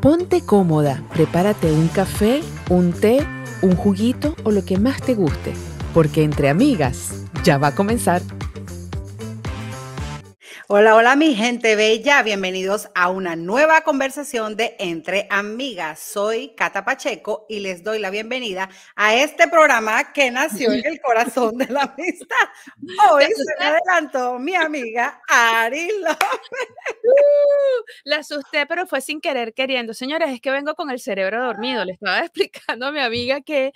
Ponte cómoda, prepárate un café, un té, un juguito o lo que más te guste, porque entre amigas ya va a comenzar. Hola, hola mi gente bella, bienvenidos a una nueva conversación de Entre Amigas. Soy Cata Pacheco y les doy la bienvenida a este programa que nació en el corazón de la amistad. Hoy se me adelantó mi amiga Ari López. Uh, la asusté, pero fue sin querer queriendo. Señores, es que vengo con el cerebro dormido. Le estaba explicando a mi amiga que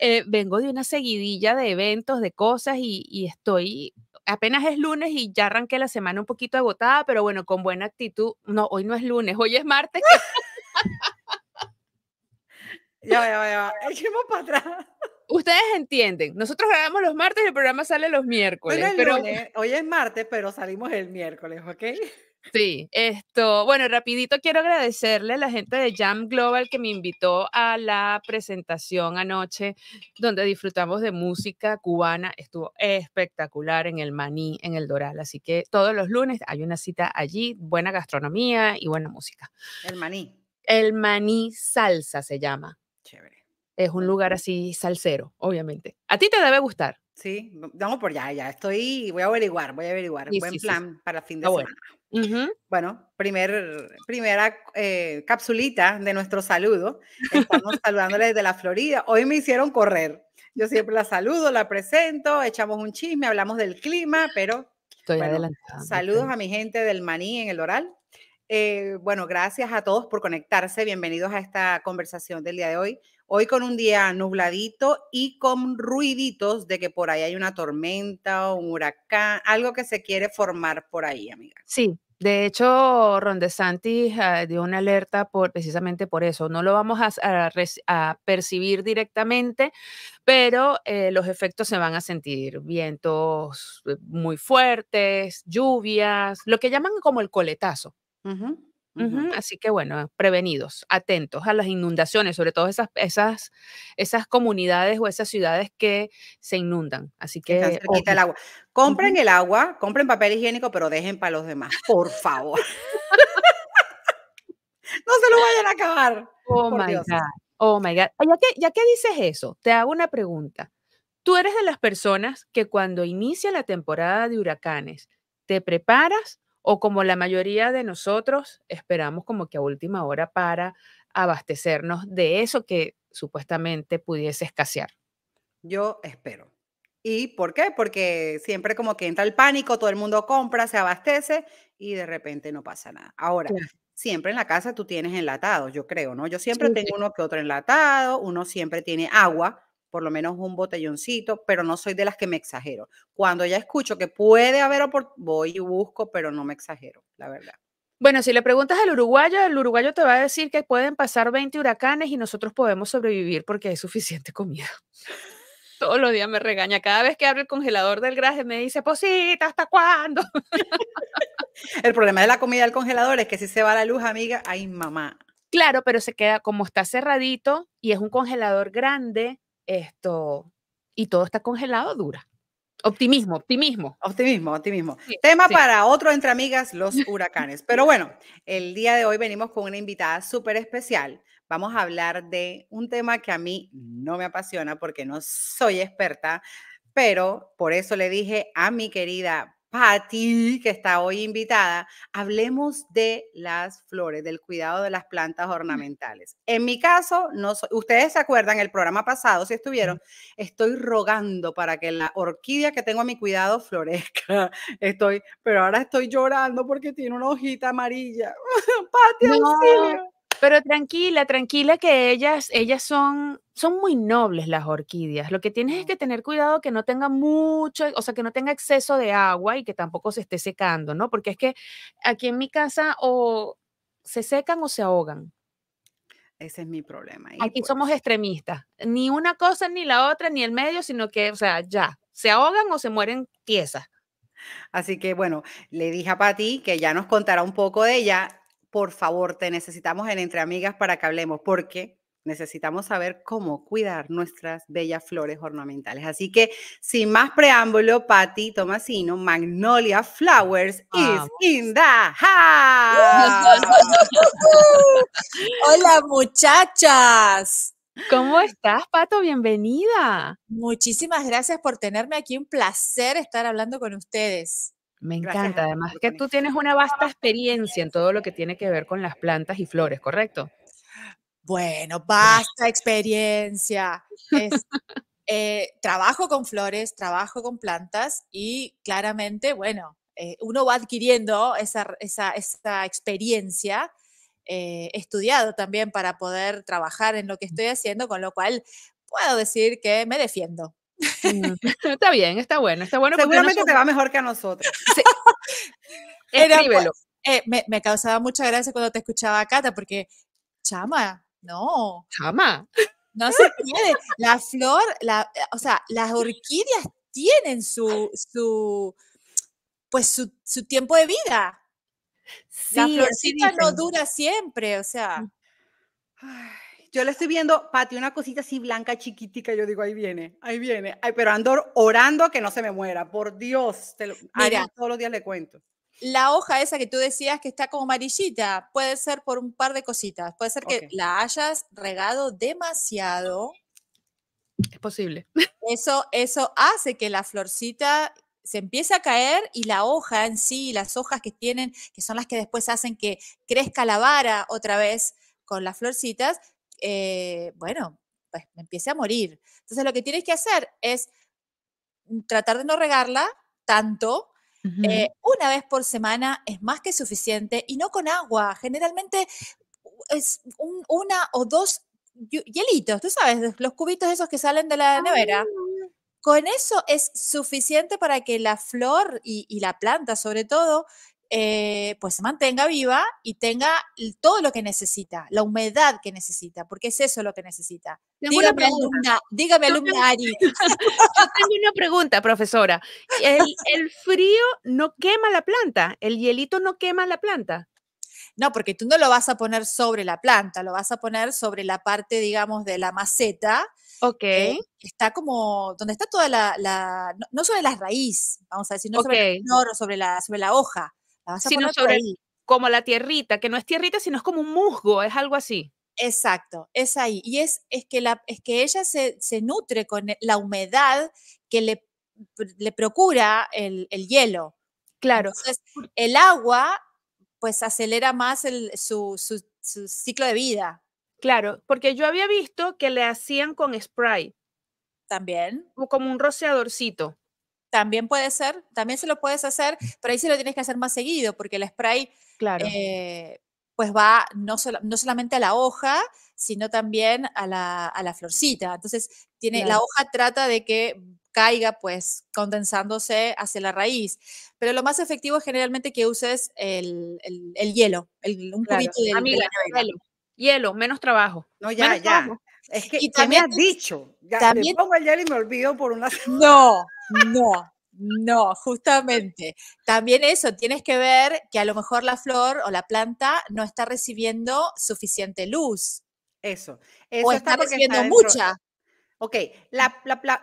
eh, vengo de una seguidilla de eventos, de cosas y, y estoy apenas es lunes y ya arranqué la semana un poquito agotada, pero bueno, con buena actitud. No, hoy no es lunes, hoy es martes. ya ya, ya ya para atrás. Ustedes entienden, nosotros grabamos los martes y el programa sale los miércoles. Hoy lunes, hoy es martes, pero salimos el miércoles, ¿ok? Sí, esto, bueno, rapidito quiero agradecerle a la gente de Jam Global que me invitó a la presentación anoche donde disfrutamos de música cubana, estuvo espectacular en el Maní, en el Doral, así que todos los lunes hay una cita allí, buena gastronomía y buena música. El Maní. El Maní Salsa se llama. Chévere. Es un lugar así salsero, obviamente. A ti te debe gustar. Sí, vamos por allá, ya estoy, voy a averiguar, voy a averiguar. Buen plan para fin de semana. Bueno, primer, primera eh, capsulita de nuestro saludo. Estamos saludándoles desde la Florida. Hoy me hicieron correr. Yo siempre la saludo, la presento, echamos un chisme, hablamos del clima, pero saludos a mi gente del maní en el oral. Eh, bueno, gracias a todos por conectarse. Bienvenidos a esta conversación del día de hoy. Hoy con un día nubladito y con ruiditos de que por ahí hay una tormenta o un huracán, algo que se quiere formar por ahí, amiga. Sí, de hecho, Rondesanti ah, dio una alerta precisamente por eso. No lo vamos a, percibir directamente, pero eh, los efectos se van a sentir. Vientos eh, muy fuertes, lluvias, lo que llaman como el coletazo. Así que bueno, prevenidos, atentos a las inundaciones, sobre todo esas, esas, esas comunidades o esas ciudades que se inundan. Así que... agua. Compren el agua, compren papel higiénico, pero dejen para los demás, por favor. no se lo vayan a acabar. Oh my God. Oh my God. Ah, ya qué ya que dices eso, te hago una pregunta. Tú eres de las personas que cuando inicia la temporada de huracanes, ¿te preparas o como la mayoría de nosotros esperamos como que a última hora para abastecernos de eso que supuestamente pudiese escasear. Yo espero. ¿Y por qué? Porque siempre como que entra el pánico, todo el mundo compra, se abastece y de repente no pasa nada. Ahora, siempre en la casa tú tienes enlatados, yo creo, ¿no? Yo siempre tengo uno que otro enlatado, uno siempre tiene agua, por lo menos un botelloncito, pero no soy de las que me exagero. Cuando ya escucho que puede haber oportunidad, voy y busco, pero no me exagero, la verdad. Bueno, si le preguntas al uruguayo, el uruguayo te va a decir que pueden pasar 20 huracanes y nosotros podemos sobrevivir porque hay suficiente comida. Todos los días me regaña. Cada vez que abre el congelador del graje me dice, posita, ¿hasta cuándo? el problema de la comida del congelador es que si se va la luz, amiga, ay mamá. Claro, pero se queda como está cerradito y es un congelador grande, esto, y todo está congelado, dura. Optimismo, optimismo. Optimismo, optimismo. Tema para otro entre amigas, los huracanes. Pero bueno, el día de hoy venimos con una invitada súper especial. Vamos a hablar de un tema que a mí no me apasiona porque no soy experta, pero por eso le dije a mi querida Patti, que está hoy invitada, hablemos de las flores, del cuidado de las plantas ornamentales. En mi caso, no ustedes se acuerdan, el programa pasado, si estuvieron, estoy rogando para que la orquídea que tengo a mi cuidado florezca. Estoy, pero ahora estoy llorando porque tiene una hojita amarilla. Patti, pero tranquila, tranquila que ellas, ellas son, son muy nobles las orquídeas. Lo que tienes es que tener cuidado que no tenga mucho, o sea, que no tenga exceso de agua y que tampoco se esté secando, ¿no? Porque es que aquí en mi casa o se secan o se ahogan. Ese es mi problema. aquí somos extremistas. Ni una cosa, ni la otra, ni el medio, sino que, o sea, ya, se ahogan o se mueren piezas. Así que bueno, le dije a Patti que ya nos contará un poco de ella por favor, te necesitamos en Entre Amigas para que hablemos, porque necesitamos saber cómo cuidar nuestras bellas flores ornamentales. Así que, sin más preámbulo, Patti Tomasino, Magnolia Flowers is in the house. Hola, muchachas. ¿Cómo estás, Pato? Bienvenida. Muchísimas gracias por tenerme aquí. Un placer estar hablando con ustedes. Me encanta, además que tú tienes una vasta experiencia en todo lo que tiene que ver con las plantas y flores, ¿correcto? Bueno, vasta experiencia. Eh, trabajo con flores, trabajo con plantas y claramente, bueno, eh, uno va adquiriendo esa, experiencia. Eh, estudiado también para poder trabajar en lo que mm. estoy haciendo, con lo cual puedo decir que me defiendo. Mm. está bien, está bueno, está bueno. Seguramente te va mejor que a nosotros. Sí. Pues, Escríbelo. Eh, me, causaba mucha gracia cuando te escuchaba, Cata, porque chama, no. Chama. No se puede. La flor, la, eh, o sea, las orquídeas tienen su, su pues su, tiempo de vida. Sí, la florcita no dura siempre, o sea. Mm. Yo le estoy viendo, Pati, una cosita así blanca, chiquitica. Yo digo, ahí viene, ahí viene. pero ando orando que no se me muera. Por Dios, te lo, Mira, todos los días le cuento. La hoja esa que tú decías que está como amarillita, puede ser por un par de cositas. Puede ser que la hayas regado demasiado. Es posible. Eso, eso hace que la florcita se empiece a caer y la hoja en sí, las hojas que tienen, que son las que después hacen que crezca la vara otra vez con las florcitas, eh, bueno, pues me empiece a morir. Entonces lo que tienes que hacer es mm, tratar de no regarla tanto. Eh, una vez por semana es más que suficiente y no con agua. Generalmente es una o dos hielitos, tú sabes, los cubitos esos que salen de la ah, nevera. Con eso es suficiente para que la flor y, y la planta, sobre todo, eh, pues se mantenga viva y tenga todo lo que necesita, la humedad que necesita, porque es eso lo que necesita. Dígame, alumna, dígame, tengo una pregunta, profesora. ¿El, frío no quema la planta? ¿El hielito no quema la planta? No, porque tú no lo vas a poner sobre la planta, lo vas a poner sobre la parte, digamos, de la maceta. Ok. está como, donde está toda la, no, sobre la raíz, vamos a decir, no sobre el o sobre la, sobre la hoja, sobre como la tierrita, que no es tierrita, sino es como un musgo, es algo así. Exacto, es ahí. Y es, es, que, la, es que ella se, nutre con e, la humedad que le, le procura el, el hielo. Claro. Entonces, el agua pues acelera más su, su, ciclo de vida. Claro, porque yo había visto que le hacían con spray. También. como un rociadorcito. También puede ser, también se lo puedes hacer, mm. pero ahí sí lo tienes que hacer más seguido, porque el spray claro. Eh, pues va no, solamente a la hoja, sino también a la, florcita. Entonces, tiene, la hoja trata de que caiga pues condensándose hacia la raíz. Pero lo más efectivo es generalmente que uses el, el, hielo, un cubito de hielo. hielo. menos trabajo. No, ya, ya. Es que, y también, has dicho? Ya, también, pongo el y me olvido por una No, no, no, justamente. También eso, tienes que ver que a lo mejor la flor o la planta no está recibiendo suficiente luz. Eso. o está, recibiendo mucha. Ok, la,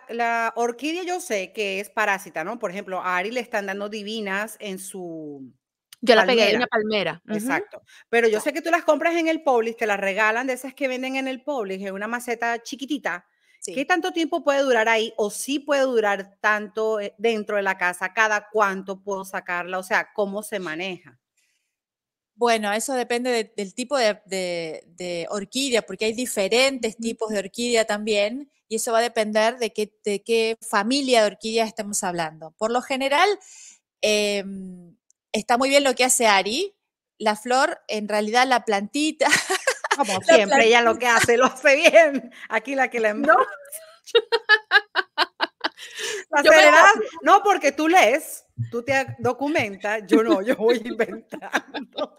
la, orquídea yo sé que es parásita, ¿no? Por ejemplo, a Ari le están dando divinas en su, yo la pegué en una palmera. Exacto. Pero yo sé que tú las compras en el Publix, te las regalan de esas que venden en el Publix, en una maceta chiquitita. ¿Qué tanto tiempo puede durar ahí o si sí puede durar tanto eh, dentro de la casa? ¿Cada cuánto puedo sacarla? O sea, ¿cómo se maneja? Bueno, eso depende del tipo de, de, orquídea, porque hay diferentes tipos de orquídea también, y eso va a depender de qué, qué familia de orquídea estemos hablando. Por lo general, em, está muy bien lo que hace Ari. La flor, en realidad, la plantita. Como siempre, ella lo que hace, lo hace bien. Aquí la que la ¿No? La no, porque tú lees, tú te documentas, yo no, yo voy inventando.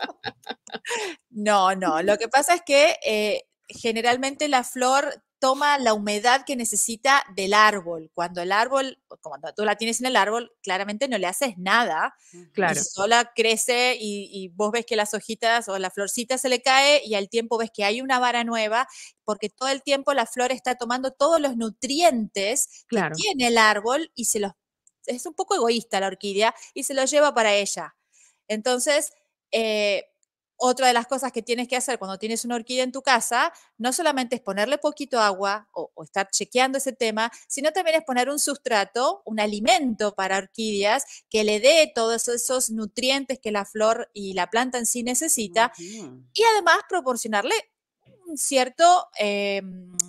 No, no, lo que pasa es que eh, generalmente la flor toma la humedad que necesita del árbol. Cuando el árbol, cuando tú la tienes en el árbol, claramente no le haces nada. Claro. sola crece y, vos ves que las hojitas o la florcita se le cae y al tiempo ves que hay una vara nueva, porque todo el tiempo la flor está tomando todos los nutrientes que tiene el árbol y se los. Es un poco egoísta la orquídea y se los lleva para ella. Entonces, eh, otra de las cosas que tienes que hacer cuando tienes una orquídea en tu casa, no solamente es ponerle poquito agua o, estar chequeando ese tema, sino también es poner un sustrato, un alimento para orquídeas que le dé todos esos nutrientes que la flor y la planta en sí necesita. Y además proporcionarle cierto, eh,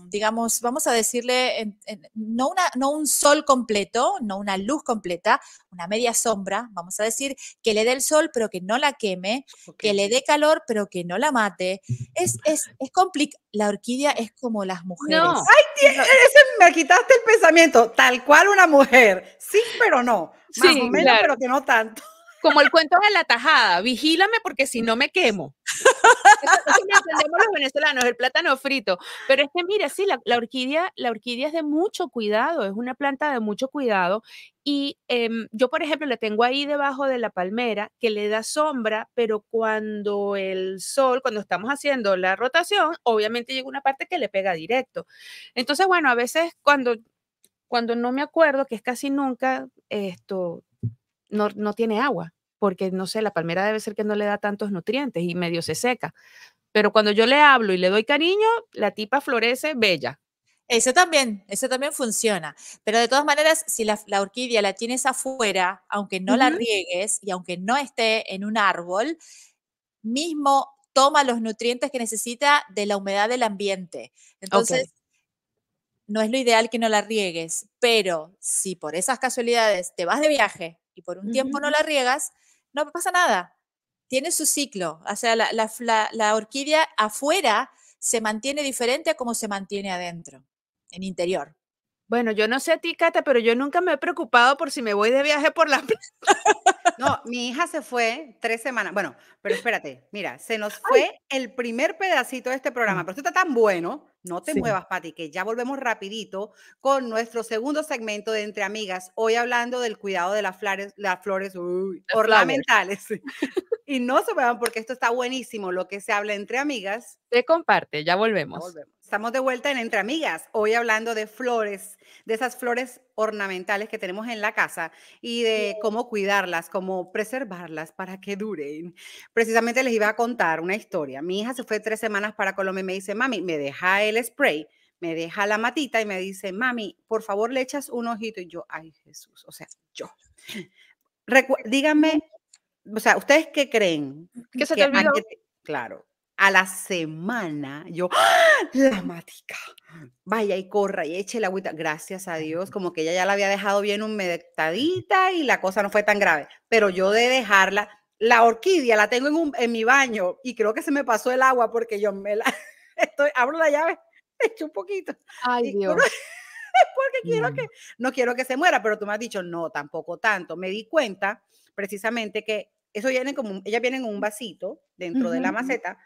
digamos, vamos a decirle, no, una, no un sol completo, no una luz completa, una media sombra, vamos a decir, que le dé el sol pero que no la queme, que le dé calor pero que no la mate. Es, es, es complicado. La orquídea es como las mujeres. Ay, e-, me quitaste el pensamiento. Tal cual una mujer. Sí, pero no. Más o menos, pero que no tanto como el cuento de la tajada, vigílame porque si no me quemo. Eso los venezolanos, el plátano frito. Pero es que mira, sí, la, orquídea, la orquídea es de mucho cuidado, es una planta de mucho cuidado. Y em, yo, por ejemplo, la tengo ahí debajo de la palmera que le da sombra, pero cuando el sol, cuando estamos haciendo la rotación, obviamente llega una parte que le pega directo. Entonces, bueno, a veces cuando cuando no me acuerdo, que es casi nunca, esto, no, tiene agua, porque no sé, la palmera debe ser que no le da tantos nutrientes y medio se seca. Pero cuando yo le hablo y le doy cariño, la tipa florece bella. Eso también, eso también funciona. Pero de todas maneras, si la, orquídea la tienes afuera, aunque no la riegues y aunque no esté en un árbol, mismo toma los nutrientes que necesita de la humedad del ambiente. Entonces, no es lo ideal que no la riegues, pero si por esas casualidades te vas de viaje por un tiempo no la riegas, no pasa nada. Tiene su ciclo. O sea, la, orquídea afuera se mantiene diferente a como se mantiene adentro, en interior. Bueno, yo no sé a ti, Cata, pero yo nunca me he preocupado por si me voy de viaje por la No, mi hija se fue tres semanas. Bueno, pero espérate, mira, se nos fue el primer pedacito de este programa, mm. pero esto está tan bueno no te muevas, Pati, que ya volvemos rapidito con nuestro segundo segmento de Entre Amigas, hoy hablando del cuidado de las flores, las flores ornamentales. y no se muevan porque esto está buenísimo, lo que se habla entre amigas. Te comparte, ya volvemos. Estamos de vuelta en Entre Amigas, hoy hablando de flores, de esas flores ornamentales que tenemos en la casa y de cómo cuidarlas, cómo preservarlas para que duren. Precisamente les iba a contar una historia. Mi hija se fue tres semanas para Colombia y me dice, mami, ¿me deja el spray, me deja la matita y me dice, mami, por favor le echas un ojito. Y yo, ay Jesús, o sea, yo. Eh, díganme, o sea, ¿ustedes qué creen? Mm, que se Claro, a la semana, yo, ¡ah! la matita. vaya y corra y eche la agüita. Gracias a Dios, como que ella ya la había dejado bien humectadita y la cosa no fue tan grave. Pero yo de dejarla, la orquídea la tengo en mi baño y creo que se me pasó el agua porque yo me la, estoy, abro la llave, echo un poquito. Ay, Dios. porque quiero que, no quiero que se muera, pero tú me has dicho, no, tampoco tanto. Me di cuenta precisamente que eso viene como, ellas vienen en un vasito dentro de la maceta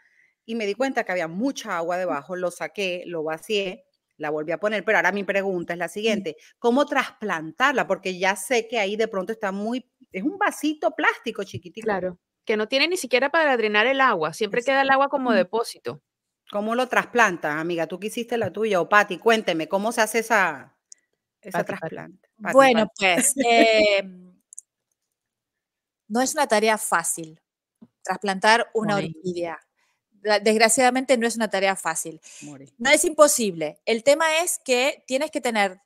y me di cuenta que había mucha agua debajo, lo saqué, lo vacié, la volví a poner, pero ahora mi pregunta es la siguiente, ¿cómo trasplantarla? Porque ya sé que ahí de pronto está muy, es un vasito plástico chiquitito. Claro, que no tiene ni siquiera para drenar el agua, siempre queda el agua como depósito. ¿Cómo lo trasplantas, amiga? Tú que hiciste la tuya, o Patti, cuénteme, ¿cómo se hace esa, esa trasplante? bueno, pues em, no es una tarea fácil trasplantar una orquídea. Desgraciadamente no es una tarea fácil. No es imposible. El tema es que tienes que tener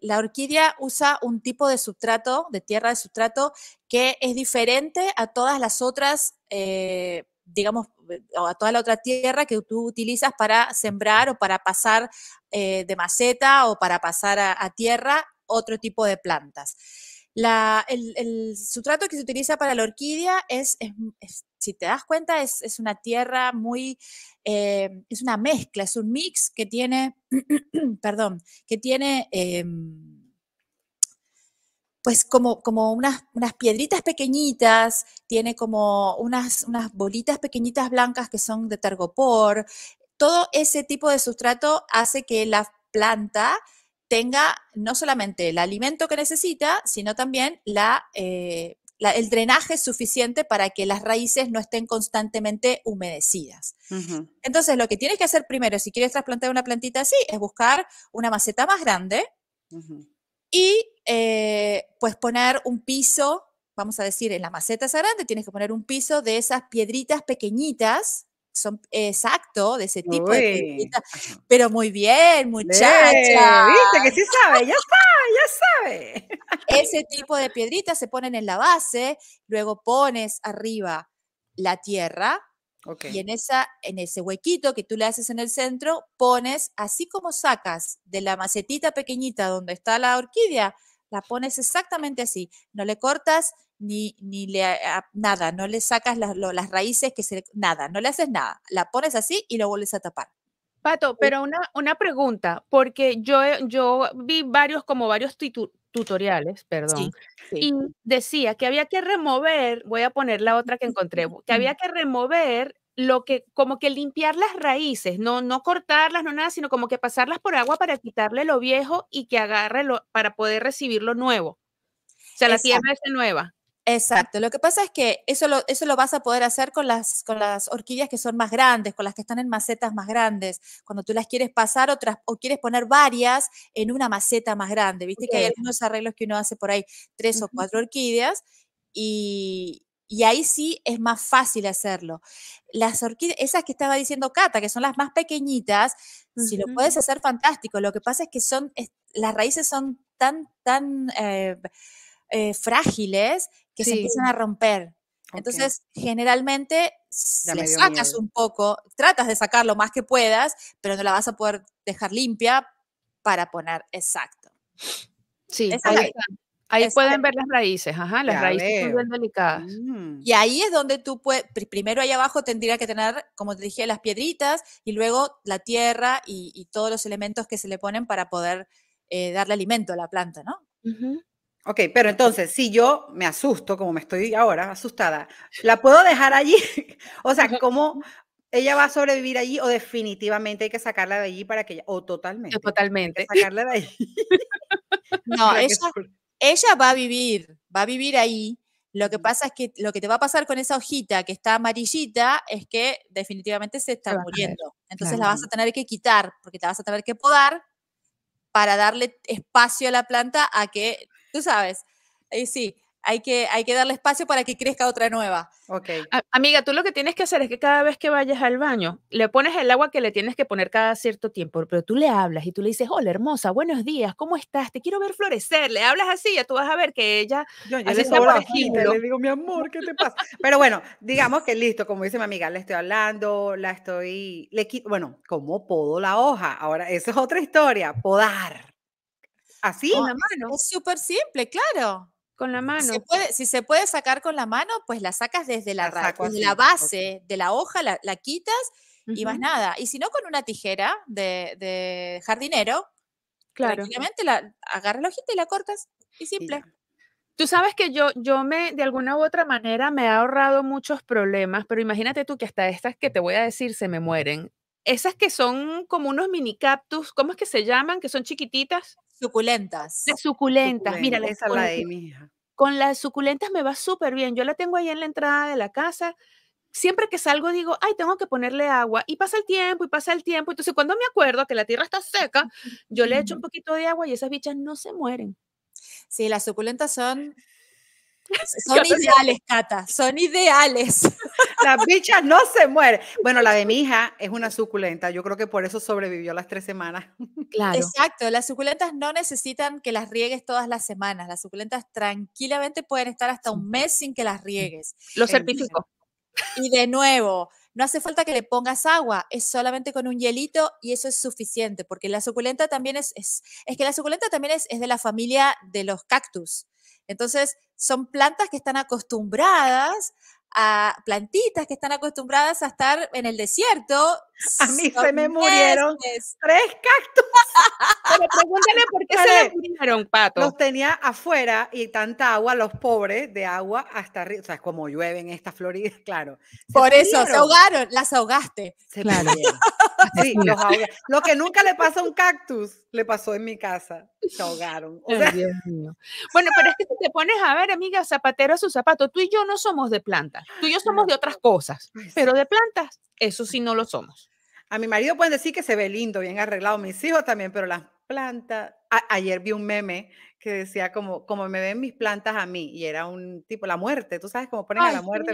la orquídea usa un tipo de sustrato, de tierra de sustrato, que es diferente a todas las otras eh, digamos, a toda la otra tierra que tú utilizas para sembrar o para pasar eh, de maceta o para pasar a, tierra otro tipo de plantas. el, sustrato que se utiliza para la orquídea es, si te das cuenta, es, una tierra muy, eh, es una mezcla, es un mix que tiene, perdón, que tiene em, pues como, como unas, piedritas pequeñitas, tiene como unas, unas bolitas pequeñitas blancas que son de targopor. Todo ese tipo de sustrato hace que la planta tenga no solamente el alimento que necesita, sino también la, eh, el drenaje suficiente para que las raíces no estén constantemente humedecidas. Entonces, lo que tienes que hacer primero, si quieres trasplantar una plantita así, es buscar una maceta más grande, y eh, pues poner un piso, vamos a decir, en la maceta esa grande, tienes que poner un piso de esas piedritas pequeñitas son exacto de ese tipo de piedritas. Pero muy bien, muchacha. Viste que sí sabe, ya sabe, ya sabe. Ese tipo de piedritas se ponen en la base, luego pones arriba la tierra, y en, esa, en ese huequito que tú le haces en el centro, pones, así como sacas de la macetita pequeñita donde está la orquídea, la pones exactamente así. No le cortas ni, le, nada, no le sacas las, raíces, que se, nada, no le haces nada. La pones así y lo vuelves a tapar. Pato, eh pero una, pregunta, porque yo, yo vi varios, como varios tutoriales, perdón, y decía que había que remover, voy a poner la otra que encontré, que había que remover lo que, como que limpiar las raíces, no, no cortarlas, no nada, sino como que pasarlas por agua para quitarle lo viejo y que agarre lo, para poder recibir lo nuevo. O sea, la tierra es nueva. Ah. Exacto, lo que pasa es que eso lo, eso lo vas a poder hacer con las, con las orquídeas que son más grandes, con las que están en macetas más grandes, cuando tú las quieres pasar otras o quieres poner varias en una maceta más grande, viste que hay algunos arreglos que uno hace por ahí, tres o cuatro orquídeas, y, ahí sí es más fácil hacerlo. Las orquídeas, esas que estaba diciendo Cata, que son las más pequeñitas, si lo puedes hacer fantástico, lo que pasa es que son, las raíces son tan, tan... Eh, eh, frágiles que se empiezan a romper. Entonces, generalmente sacas un poco, tratas de sacar lo más que puedas, pero no la vas a poder dejar limpia para poner exacto. Sí, ahí, pueden ver las raíces, ajá, las raíces son delicadas. Mm. Mm. Y ahí es donde tú puedes, primero ahí abajo tendría que tener, como te dije, las piedritas y luego la tierra y, todos los elementos que se le ponen para poder eh, darle alimento a la planta, ¿no? Ok, pero entonces, si yo me asusto, como me estoy ahora asustada, ¿la puedo dejar allí? o sea, ¿cómo ella va a sobrevivir allí o definitivamente hay que sacarla de allí para que ella, o totalmente? Totalmente. sacarla de allí. no, ella, va a vivir, va a vivir ahí. Lo que pasa es que lo que te va a pasar con esa hojita que está amarillita es que definitivamente se está muriendo. Entonces la vas a tener que quitar porque te vas a tener que podar para darle espacio a la planta a que tú sabes. Y eh, sí, hay que, hay que darle espacio para que crezca otra nueva. Okay. amiga, tú lo que tienes que hacer es que cada vez que vayas al baño, le pones el agua que le tienes que poner cada cierto tiempo, pero tú le hablas y tú le dices, hola hermosa, buenos días, ¿cómo estás? Te quiero ver florecer. Le hablas así, ya tú vas a ver que ella... Yo, le, digo, mi amor, ¿qué te pasa? pero bueno, digamos que listo, como dice mi amiga, le estoy hablando, la estoy... Le, bueno, ¿cómo podo la hoja? Ahora, eso es otra historia, podar. Así, con, la mano. Es súper simple, claro. Con la mano. puede, si se puede sacar con la mano, pues la sacas desde la, la base de la hoja, la, la quitas y más nada. Y si no, con una tijera de, de jardinero, claro. obviamente la, agarras la hojita y la cortas. Y simple. Tú sabes que yo, yo me, de alguna u otra manera, me he ahorrado muchos problemas, pero imagínate tú que hasta estas que te voy a decir se me mueren. Esas que son como unos mini cactus, ¿cómo es que se llaman? Que son chiquititas. Suculentas. De suculentas, mira, esa la de mi hija. Con las suculentas me va súper bien. Yo la tengo ahí en la entrada de la casa. Siempre que salgo digo, ay, tengo que ponerle agua. Y pasa el tiempo, y pasa el tiempo. Entonces, cuando me acuerdo que la tierra está seca, yo le echo un poquito de agua y esas bichas no se mueren. Sí, las suculentas son son ideales, Cata, son ideales. Las bichas no se mueren. Bueno, la de mi hija es una suculenta. Yo creo que por eso sobrevivió las tres semanas. Claro. Exacto. Las suculentas no necesitan que las riegues todas las semanas. Las suculentas tranquilamente pueden estar hasta un mes sin que las riegues. Lo em, certifico. Y de nuevo, no hace falta que le pongas agua, es solamente con un hielito y eso es suficiente, porque la suculenta también es, es, es que la suculenta también es, es de la familia de los cactus. Entonces, son plantas que están acostumbradas a plantitas que están acostumbradas a estar en el desierto. A mí se me murieron tres cactus. Pero pregúntale por qué se me murieron, Pato. Los tenía afuera y tanta agua, los pobres, de agua hasta arriba. O sea, como llueve en esta Florida, claro. por eso, se ahogaron, las ahogaste. Se claro. Sí, Lo que nunca le pasa a un cactus, le pasó en mi casa. Se ahogaron. Bueno, pero es que te pones a ver, amiga, zapatero a su zapato, tú y yo no somos de plantas. Tú y yo somos de otras cosas, pero de plantas, eso sí no lo somos. A mi marido pueden decir que se ve lindo, bien arreglado, mis hijos también, pero las plantas. ayer vi un meme que decía como, como me ven mis plantas a mí, y era un tipo, la muerte, tú sabes cómo ponen a la muerte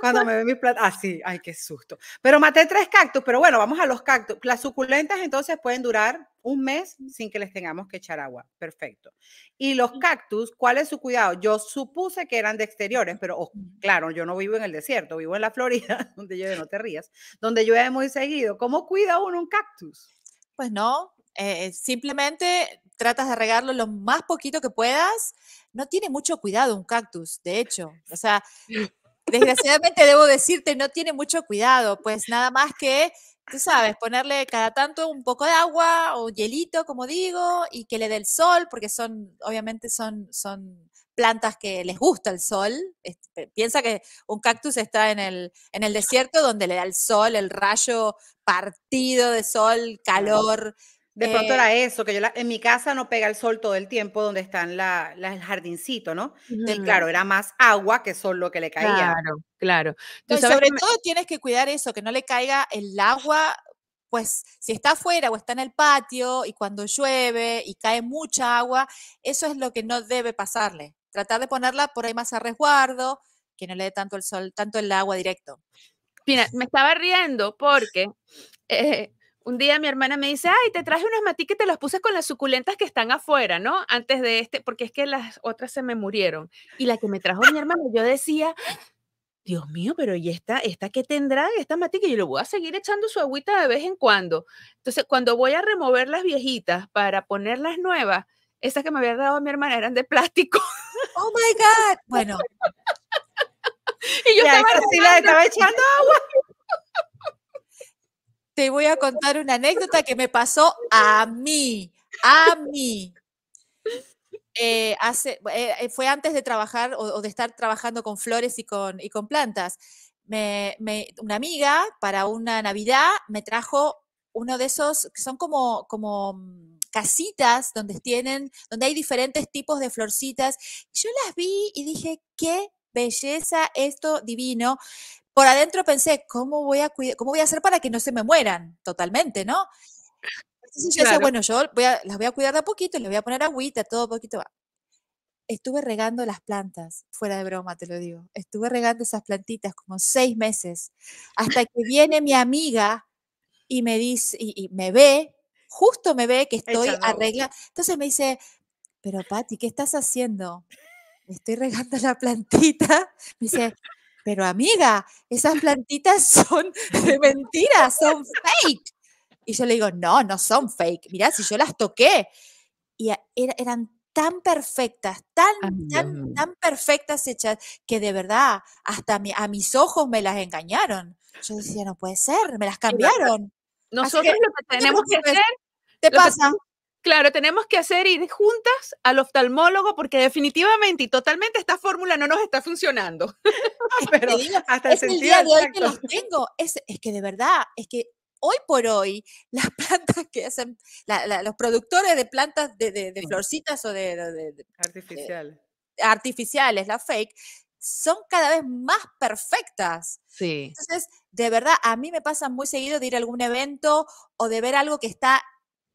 cuando, me ven mis plantas, así, ah, sí ay, qué susto. Pero maté tres cactus, pero bueno, vamos a los cactus. Las suculentas entonces pueden durar un mes sin que les tengamos que echar agua, perfecto. Y los cactus, ¿cuál es su cuidado? Yo supuse que eran de exteriores, pero claro, yo no vivo en el desierto, vivo en la Florida, donde llueve, no te rías, donde llueve muy seguido. ¿Cómo cuida uno un cactus? Pues no, eh, eh, simplemente tratas de regarlo lo más poquito que puedas. No tiene mucho cuidado un cactus, de hecho. O sea, desgraciadamente debo decirte, no tiene mucho cuidado. Pues nada más que, tú sabes, ponerle cada tanto un poco de agua o hielito, como digo, y que le dé el sol, porque son, obviamente son, son plantas que les gusta el sol. Piensa que un cactus está en el, en el desierto donde le da el sol, el rayo partido de sol, calor, de pronto eh, era eso, que yo en mi casa no pega el sol todo el tiempo donde está el jardincito, ¿no? Y claro, era más agua que sol lo que le caía. Claro, claro. sobre todo tienes que cuidar eso, que no le caiga el agua, pues si está afuera o está en el patio y cuando llueve y cae mucha agua, eso es lo que no debe pasarle. Tratar de ponerla por ahí más a resguardo, que no le dé tanto el sol, tanto el agua directo. Mira, me estaba riendo porque... Eh, un día mi hermana me dice, ay, te traje unas maticas te las puse con las suculentas que están afuera, ¿no? Antes de este, porque es que las otras se me murieron. Y la que me trajo mi hermana, yo decía, Dios mío, pero ¿y esta, esta qué tendrá? Esta matica, yo le voy a seguir echando su agüita de vez en cuando. Entonces, cuando voy a remover las viejitas para ponerlas nuevas, esas que me había dado mi hermana eran de plástico. ¡Oh, my God! Bueno. y yo estaba echando agua. te voy a contar una anécdota que me pasó a mí, a mí. Eh, hace, eh, eh, fue antes de trabajar o, de estar trabajando con flores y con, y con plantas. Me, una amiga para una Navidad me trajo uno de esos que son como, como mm, casitas donde tienen, donde hay diferentes tipos de florcitas. Yo las vi y dije, qué belleza, esto divino por adentro pensé, ¿cómo voy a cómo voy a hacer para que no se me mueran totalmente, no? Entonces yo bueno, yo las voy a cuidar de a poquito, les voy a poner agüita, todo poquito. Estuve regando las plantas, fuera de broma te lo digo. Estuve regando esas plantitas como seis meses, hasta que viene mi amiga y me dice, y, me ve, justo me ve que estoy arreglando. Entonces me dice, pero Patti, ¿qué estás haciendo? estoy regando la plantita. Me dice, pero amiga, esas plantitas son de mentira, son fake. Y yo le digo, no, no son fake. Mirá, si yo las toqué. Y eran tan perfectas, tan, tan, tan perfectas hechas, que de verdad, hasta a mis ojos me las engañaron. Yo decía, no puede ser, me las cambiaron. Nosotros lo que tenemos que hacer... Te pasa. Claro, tenemos que hacer ir juntas al oftalmólogo porque definitivamente y totalmente esta fórmula no nos está funcionando. Pero hasta el día de hoy que los tengo. Es, que de verdad, es que hoy por hoy las plantas que hacen, los productores de plantas de, florcitas o de... de eh, artificiales. artificiales, la fake, son cada vez más perfectas. Sí. Entonces, de verdad, a mí me pasa muy seguido de ir a algún evento o de ver algo que está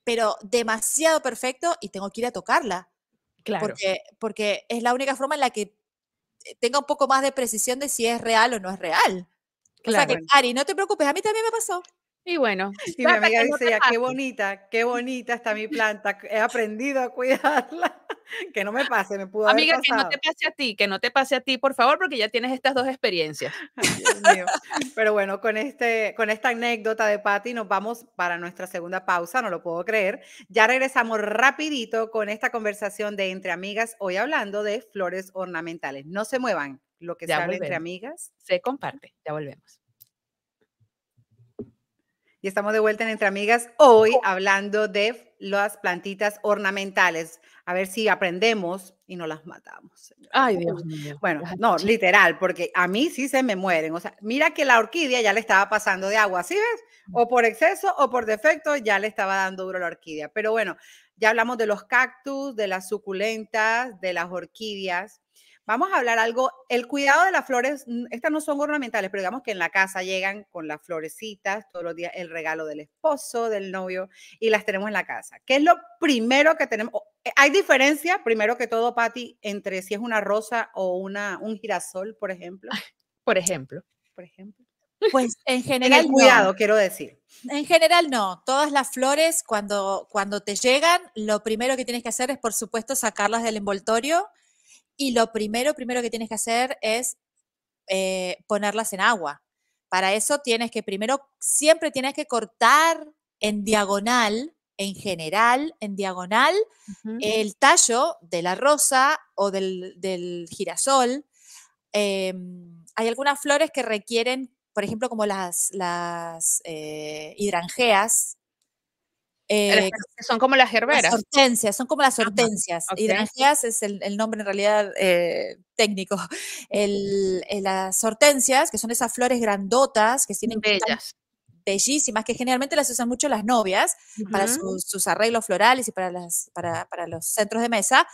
pero demasiado perfecto y tengo que ir a tocarla. Claro. Porque, porque es la única forma en la que eh, tenga un poco más de precisión de si es real o no es real. Claro. O sea que, Ari, no te preocupes, a mí también me pasó. Y bueno, sí, mi amiga dice qué bonita, qué bonita está mi planta, he aprendido a cuidarla. que no me pase, me pudo Amiga, que no te pase a ti, que no te pase a ti, por favor, porque ya tienes estas dos experiencias. Pero bueno, con, este, con esta anécdota de Patty nos vamos para nuestra segunda pausa, no lo puedo creer. Ya regresamos rapidito con esta conversación de Entre Amigas, hoy hablando de flores ornamentales. No se muevan, lo que se entre amigas. Se comparte, ya volvemos. Y estamos de vuelta en Entre Amigas, hoy oh. hablando de las plantitas ornamentales a ver si aprendemos y no las matamos. Ay, Dios Bueno, no, literal, porque a mí sí se me mueren. O sea, mira que la orquídea ya le estaba pasando de agua, ¿sí ves? Mm. O por exceso o por defecto ya le estaba dando duro la orquídea. Pero bueno, ya hablamos de los cactus, de las suculentas, de las orquídeas. Vamos a hablar algo, el cuidado de las flores, estas no son ornamentales, pero digamos que en la casa llegan con las florecitas todos los días, el regalo del esposo, del novio, y las tenemos en la casa. ¿Qué es lo primero que tenemos? Eh, hay diferencia, primero que todo, Patti, entre si es una rosa o una, un girasol, por ejemplo. Por ejemplo. Por ejemplo. Pues en general. el cuidado, quiero decir. En general, no. Todas las flores, cuando, cuando te llegan, lo primero que tienes que hacer es, por supuesto, sacarlas del envoltorio y lo primero, primero que tienes que hacer es eh, ponerlas en agua. Para eso tienes que primero, siempre tienes que cortar en diagonal, en general, en diagonal, el tallo de la rosa o del, girasol. Em, hay algunas flores que requieren, por ejemplo, como las, las eh, hidrangeas, eh, son como las gerberas. son como las hortensias. es el, nombre en realidad eh, técnico. Eh, las hortensias, que son esas flores grandotas que tienen bellas bellísimas, que generalmente las usan mucho las novias para sus, arreglos florales y para, los centros de mesa.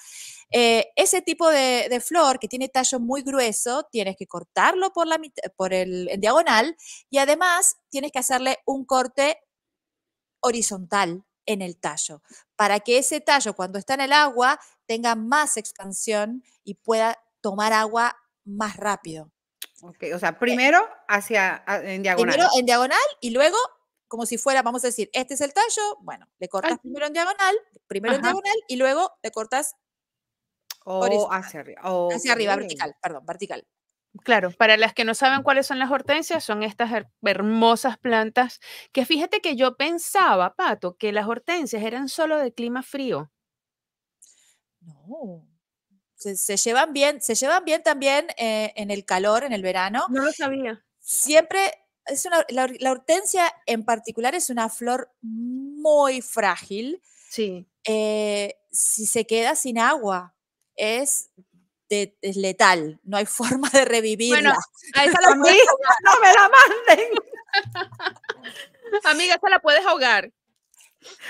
ese tipo de, flor que tiene tallo muy grueso, tienes que cortarlo por la por el, en diagonal y además tienes que hacerle un corte horizontal en el tallo, para que ese tallo cuando está en el agua tenga más expansión y pueda tomar agua más rápido. Ok, o sea, eh, primero hacia en diagonal. Primero en diagonal y luego como si fuera, vamos a decir, este es el tallo, bueno, le cortas primero en diagonal, primero en diagonal y luego le cortas o hacia arriba. hacia arriba, vertical, perdón, vertical. Claro, para las que no saben cuáles son las hortensias, son estas hermosas plantas que fíjate que yo pensaba, Pato, que las hortensias eran solo de clima frío. No, se, llevan bien, se llevan bien también eh, en el calor, en el verano. No lo sabía. Siempre es una, la, la hortensia en particular es una flor muy frágil. Sí. Eh, si se queda sin agua, es es letal, no hay forma de revivirla. Bueno, a esa no me la manden. Amiga, esa la puedes ahogar.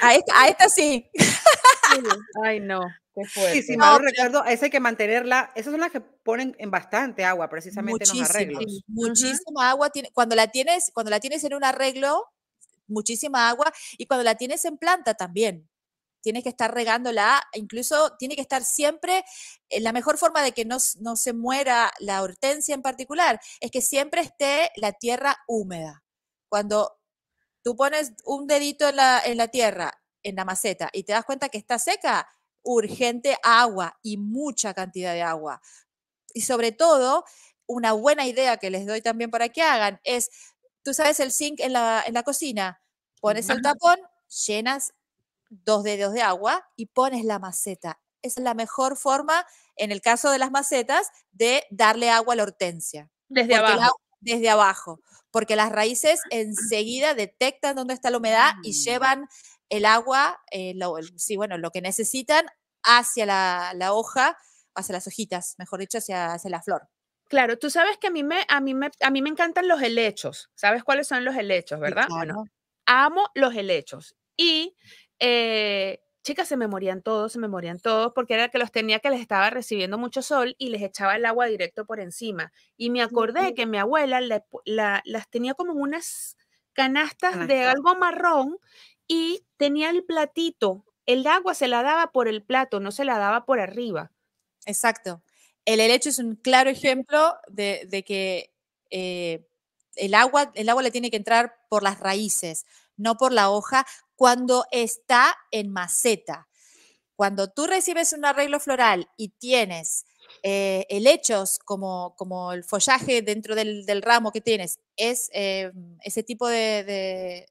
A esta, sí. Ay, no. Qué Sí, si esa hay que mantenerla. Esas son las que ponen en bastante agua, precisamente en los arreglos. Muchísima agua tiene. Cuando la tienes, cuando la tienes en un arreglo, muchísima agua y cuando la tienes en planta también tienes que estar regándola, incluso tiene que estar siempre, eh, la mejor forma de que no, se muera la hortensia en particular, es que siempre esté la tierra húmeda. Cuando tú pones un dedito en la, tierra, en la maceta, y te das cuenta que está seca, urgente agua y mucha cantidad de agua. Y sobre todo, una buena idea que les doy también para que hagan es, tú sabes el zinc en la, en la cocina, pones el tapón, llenas dos dedos de agua y pones la maceta. es la mejor forma, en el caso de las macetas, de darle agua a la hortensia. Desde abajo. desde abajo, porque las raíces ah. enseguida detectan dónde está la humedad y mm. llevan el agua, eh, lo, sí, bueno, lo que necesitan hacia la, hoja, hacia las hojitas, mejor dicho, hacia, hacia la flor. Claro, tú sabes que a mí, me, a, mí me encantan los helechos. ¿Sabes cuáles son los helechos, verdad? Bueno, amo los helechos. Y eh, chicas, se me morían todos, se me morían todos, porque era que los tenía que les estaba recibiendo mucho sol y les echaba el agua directo por encima. Y me acordé que mi abuela las tenía como unas canastas de algo marrón y tenía el platito. El agua se la daba por el plato, no se la daba por arriba. Exacto. El helecho es un claro ejemplo de, que eh, el, agua, el agua le tiene que entrar por las raíces no por la hoja, cuando está en maceta. Cuando tú recibes un arreglo floral y tienes eh, helechos como, como el follaje dentro del, del ramo que tienes, es eh, ese tipo de,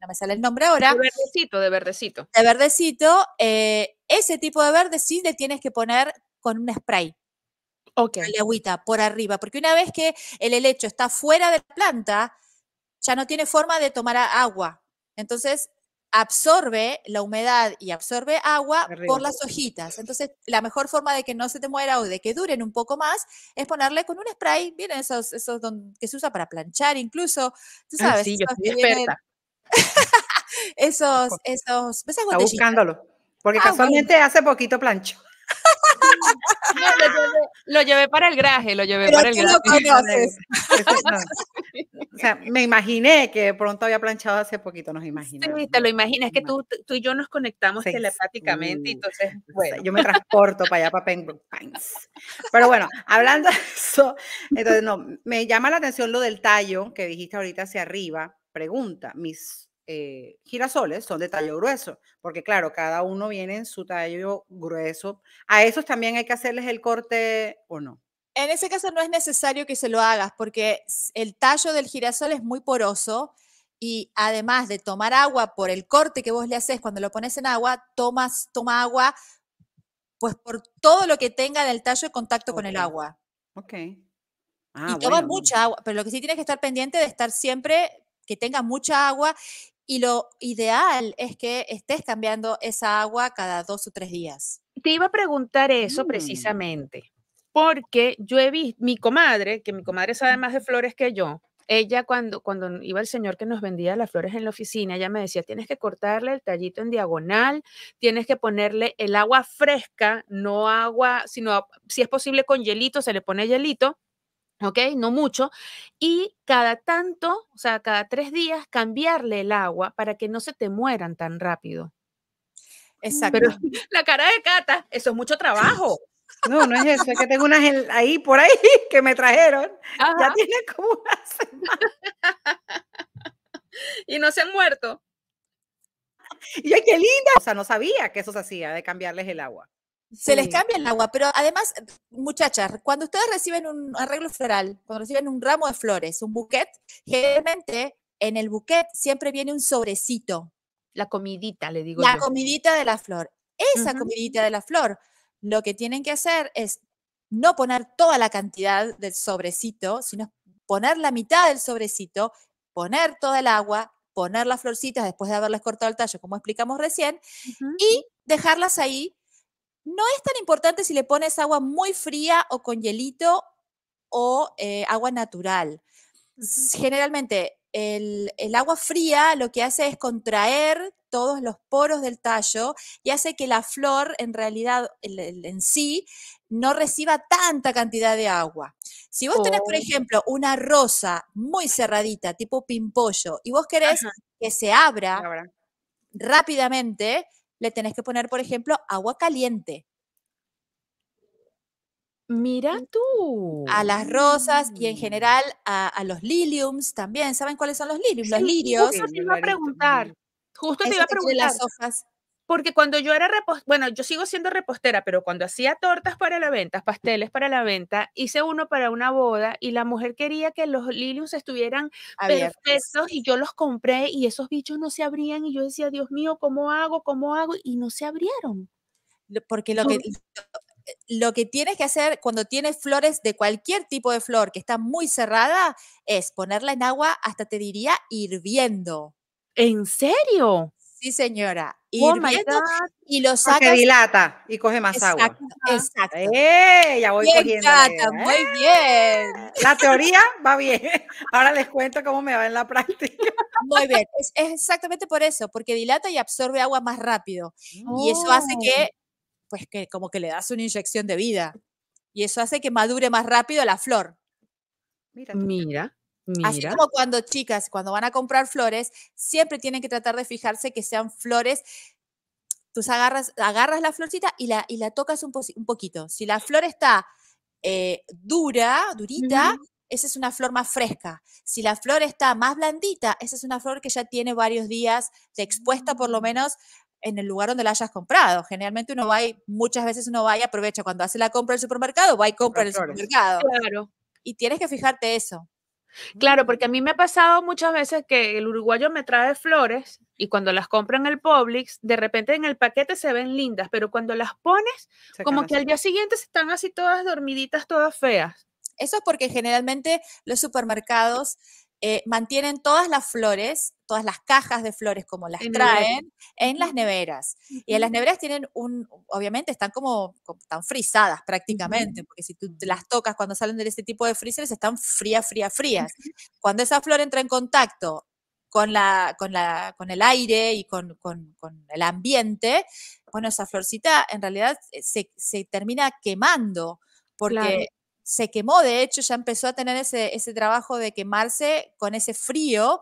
No me sale el nombre ahora. De verdecito, de verdecito. De verdecito, eh, ese tipo de verde sí le tienes que poner con un spray. Ok. La agüita por arriba, porque una vez que el helecho está fuera de la planta, ya no tiene forma de tomar agua. Entonces absorbe la humedad y absorbe agua por las hojitas. Entonces, la mejor forma de que no se te muera o de que duren un poco más es ponerle con un spray, miren, esos, esos que se usa para planchar incluso, tú sabes. sí, yo experta. esos, esos, Está buscándolo, porque ah, casualmente hace poquito plancho lo, llevé, para el graje, lo llevé para el graje. o sea, me imaginé que pronto había planchado hace poquito, nos imaginamos. te lo imaginas, que tú, y yo nos conectamos telepáticamente, entonces, bueno. yo me transporto para allá, para Pero bueno, hablando de eso, entonces, no, me llama la atención lo del tallo que dijiste ahorita hacia arriba. Pregunta, mis eh, girasoles son de tallo grueso, porque claro, cada uno viene en su tallo grueso. ¿A esos también hay que hacerles el corte o no? En ese caso no es necesario que se lo hagas, porque el tallo del girasol es muy poroso y además de tomar agua por el corte que vos le haces cuando lo pones en agua, tomas, toma agua pues por todo lo que tenga del tallo en contacto con el agua. Ok. Ah, y toma mucha agua, pero lo que sí tienes que estar pendiente de estar siempre que tenga mucha agua y lo ideal es que estés cambiando esa agua cada dos o tres días. Te iba a preguntar eso mm. precisamente, porque yo he visto, mi comadre, que mi comadre sabe más de flores que yo, ella cuando, cuando iba el señor que nos vendía las flores en la oficina, ella me decía, tienes que cortarle el tallito en diagonal, tienes que ponerle el agua fresca, no agua, sino si es posible con hielito, se le pone hielito, ¿ok? No mucho. Y cada tanto, o sea, cada tres días, cambiarle el agua para que no se te mueran tan rápido. Exacto. Pero la cara de Cata, eso es mucho trabajo. No, no es eso, es que tengo unas ahí por ahí que me trajeron. Ya tiene como una y no se han muerto. Y ay, qué linda. O sea, no sabía que eso se hacía de cambiarles el agua. Se les cambia el agua, pero además, muchachas, cuando ustedes reciben un arreglo floral, cuando reciben un ramo de flores, un bouquet, generalmente en el bouquet siempre viene un sobrecito. La comidita, le digo. La comidita de la flor. Esa comidita de la flor, lo que tienen que hacer es no poner toda la cantidad del sobrecito, sino poner la mitad del sobrecito, poner toda el agua, poner las florcitas después de haberles cortado el tallo, como explicamos recién, y dejarlas ahí no es tan importante si le pones agua muy fría o con hielito o eh, agua natural. Generalmente el, agua fría lo que hace es contraer todos los poros del tallo y hace que la flor en realidad en sí no reciba tanta cantidad de agua. Si vos tenés, por oh. ejemplo, una rosa muy cerradita, tipo pimpollo, y vos querés que se abra. rápidamente, le tenés que poner, por ejemplo, agua caliente. Mira tú. A las rosas y en mm. general a, los liliums también. ¿Saben cuáles son los liliums? Los lirios. Justo te iba a preguntar. Justo te iba a preguntar. Las hojas porque cuando yo era repostera, bueno, yo sigo siendo repostera, pero cuando hacía tortas para la venta, pasteles para la venta, hice uno para una boda y la mujer quería que los lilios estuvieran Abiertos. perfectos y yo los compré y esos bichos no se abrían y yo decía, Dios mío, ¿cómo hago? ¿Cómo hago? Y no se abrieron. Porque lo que, lo que tienes que hacer cuando tienes flores de cualquier tipo de flor que está muy cerrada es ponerla en agua hasta te diría hirviendo. ¿En serio? Sí, señora. Oh, y lo saca. dilata y coge más agua. Exacto. Eh, ya voy ¿eh? Muy bien. La teoría va bien. Ahora les cuento cómo me va en la práctica. Muy bien. Es, exactamente por eso, porque dilata y absorbe agua más rápido. Y eso hace que, oh. pues, que como que le das una inyección de vida. Y eso hace que madure más rápido la flor. Mira. Mira. Así como cuando chicas, cuando van a comprar flores, siempre tienen que tratar de fijarse que sean flores. Tú agarras, agarras la florcita y la, y la tocas un, poquito. Si la flor está eh, dura, durita, esa es una flor más fresca. Si la flor está más blandita, esa es una flor que ya tiene varios días de expuesta por lo mm. menos en el lugar donde la hayas comprado. Generalmente uno va y muchas veces uno va y aprovecha cuando hace la compra en el supermercado, va y compra en el supermercado. Y tienes que fijarte eso. Claro, mm. porque a mí me ha pasado muchas veces que el uruguayo me trae flores y cuando las compro en el Publix, de repente en el paquete se ven lindas, pero cuando las pones, como que al día siguiente están así todas dormiditas, todas feas. Eso es porque generalmente los supermercados eh, mantienen todas las flores, todas las cajas de flores como las traen, en las neveras. Y en las neveras tienen un, obviamente están como, están tan frisadas prácticamente, porque si tú las tocas cuando salen de este tipo de freezers están frías, frías, frías. Cuando esa flor entra en contacto con, la, con, la, con el aire y con, con, el ambiente, bueno, esa florcita en realidad eh, se, se termina quemando porque claro se quemó, de hecho, ya empezó a tener ese, trabajo de quemarse con ese frío.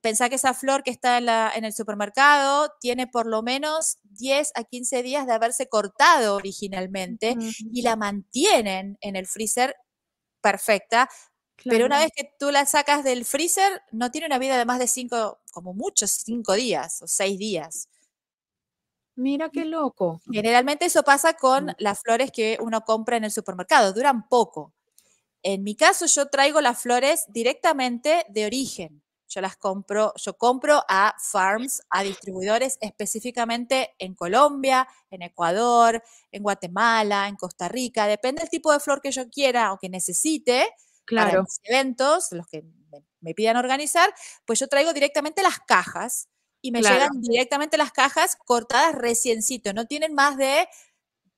Pensá que esa flor que está en, el supermercado tiene por lo menos 10 a 15 días de haberse cortado originalmente y la mantienen en el freezer perfecta. Pero una vez que tú la sacas del freezer, no tiene una vida de más de 5, como muchos 5 días o 6 días. Mira qué loco. Generalmente eso pasa con las flores que uno compra en el supermercado, duran poco. En mi caso yo traigo las flores directamente de origen. Yo las compro, yo compro a farms, a distribuidores específicamente en Colombia, en Ecuador, en Guatemala, en Costa Rica, depende del tipo de flor que yo quiera o que necesite. Claro. Para eventos, los que me, me pidan organizar, pues yo traigo directamente las cajas y me llegan directamente las cajas cortadas reciencito. No tienen más de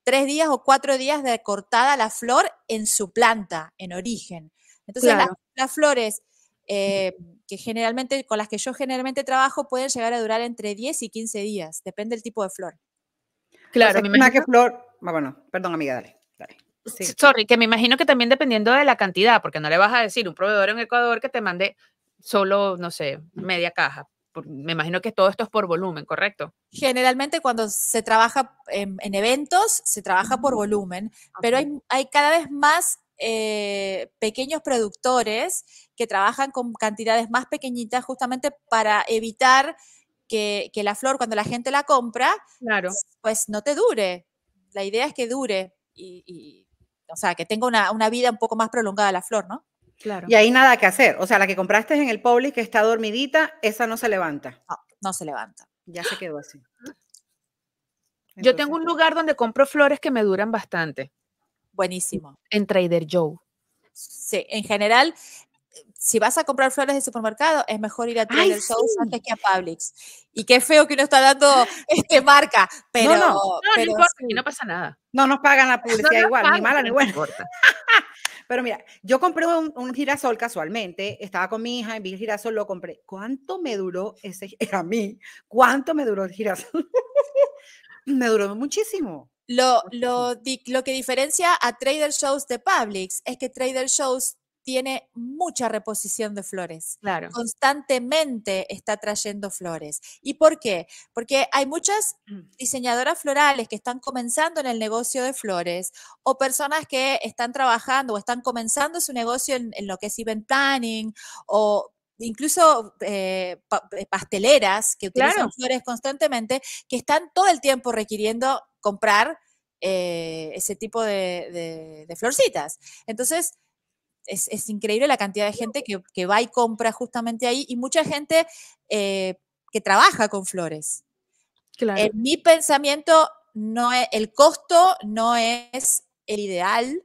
tres días o cuatro días de cortada la flor en su planta, en origen. Entonces las, flores eh, que generalmente, con las que yo generalmente trabajo, pueden llegar a durar entre 10 y 15 días, depende del tipo de flor. Claro, Más que flor, ah, bueno, perdón amiga, dale, Sorry, que me imagino que también dependiendo de la cantidad, porque no le vas a decir un proveedor en Ecuador que te mande solo, no sé, media caja me imagino que todo esto es por volumen, ¿correcto? Generalmente cuando se trabaja en, eventos, se trabaja por volumen, pero hay, cada vez más eh, pequeños productores que trabajan con cantidades más pequeñitas justamente para evitar que, la flor cuando la gente la compra, claro. pues no te dure. La idea es que dure y, o sea, que tenga una vida un poco más prolongada la flor, ¿no? Claro. Y ahí nada que hacer. O sea, la que compraste en el public que está dormidita, esa no se levanta. No, no se levanta. Ya se quedó así. Yo tengo un lugar donde compro flores que me duran bastante. Buenísimo. En Trader Joe. Sí, en general, si vas a comprar flores de supermercado, es mejor ir a Trader Joe's antes que a Publix. Y qué feo que uno está dando este marca, pero no, no, importa, no pasa nada. No nos pagan la publicidad igual, ni mala ni buena. No importa. Pero mira, yo compré un, girasol casualmente, estaba con mi hija y vi el girasol, lo compré. ¿Cuánto me duró ese, a mí, cuánto me duró el girasol? me duró muchísimo. Lo, lo, lo que diferencia a Trader Shows de Publix es que Trader Shows tiene mucha reposición de flores. Constantemente está trayendo flores. ¿Y por qué? Porque hay muchas mm. diseñadoras florales que están comenzando en el negocio de flores o personas que están trabajando o están comenzando su negocio en, lo que es event planning o incluso eh, eh, pasteleras que utilizan flores constantemente, que están todo el tiempo requiriendo comprar eh, ese tipo de florcitas. Entonces, es, increíble la cantidad de gente que, va y compra justamente ahí y mucha gente eh, que trabaja con flores. En mi pensamiento, no es, el costo no es el ideal,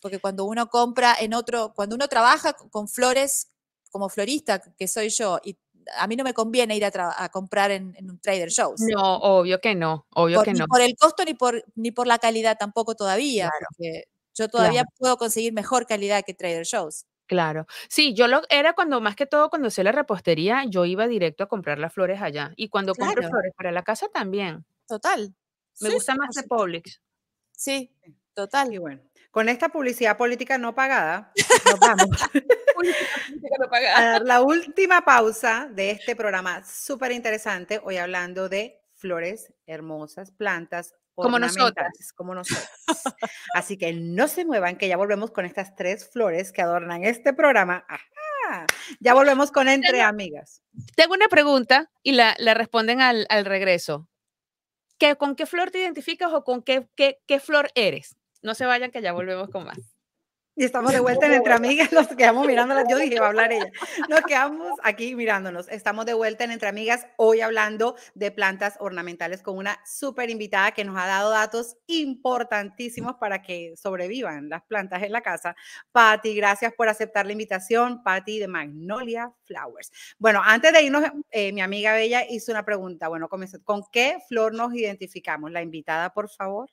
porque cuando uno compra en otro, cuando uno trabaja con flores como florista, que soy yo, y a mí no me conviene ir a, comprar en, un trader show. No, obvio que no, obvio que ni no. Por el costo ni por, ni por la calidad tampoco todavía. Claro. Yo todavía puedo conseguir mejor calidad que Trader Shows. Claro. Sí, yo lo era cuando más que todo cuando hacía la repostería, yo iba directo a comprar las flores allá. Y cuando compro flores para la casa también. Total. Me gusta más de sí. Publix. Sí, total. Y bueno, con esta publicidad política no pagada, vamos a la última pausa de este programa súper interesante. Hoy hablando de flores, hermosas plantas, como nosotras. Como nosotras. Así que no se muevan, que ya volvemos con estas tres flores que adornan este programa. Ya volvemos con Entre Amigas. Tengo una pregunta y la, responden al, regreso. ¿Qué, ¿Con qué flor te identificas o con qué, qué, qué flor eres? No se vayan, que ya volvemos con más. Y estamos de vuelta en Entre Amigas, nos quedamos mirándolas. Yo dije, va a hablar ella. Nos quedamos aquí mirándonos. Estamos de vuelta en Entre Amigas, hoy hablando de plantas ornamentales con una súper invitada que nos ha dado datos importantísimos para que sobrevivan las plantas en la casa. Patti, gracias por aceptar la invitación. Patti de Magnolia Flowers. Bueno, antes de irnos, eh, mi amiga Bella hizo una pregunta. Bueno, comenzó. ¿Con qué flor nos identificamos? La invitada, por favor.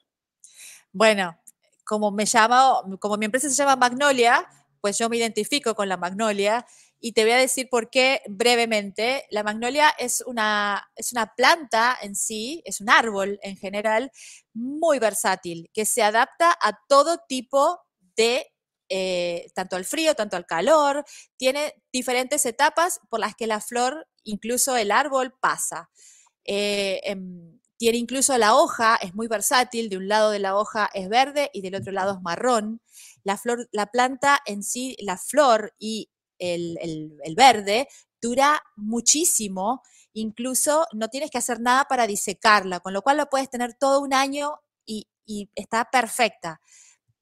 Bueno, como me llama, como mi empresa se llama Magnolia, pues yo me identifico con la Magnolia y te voy a decir por qué brevemente. La magnolia es una, es una planta en sí, es un árbol en general, muy versátil, que se adapta a todo tipo de, eh, tanto al frío, tanto al calor, tiene diferentes etapas por las que la flor, incluso el árbol, pasa. Eh, em, tiene incluso la hoja, es muy versátil, de un lado de la hoja es verde y del otro lado es marrón. La, flor, la planta en sí, la flor y el, verde dura muchísimo, incluso no tienes que hacer nada para disecarla, con lo cual la puedes tener todo un año y, está perfecta.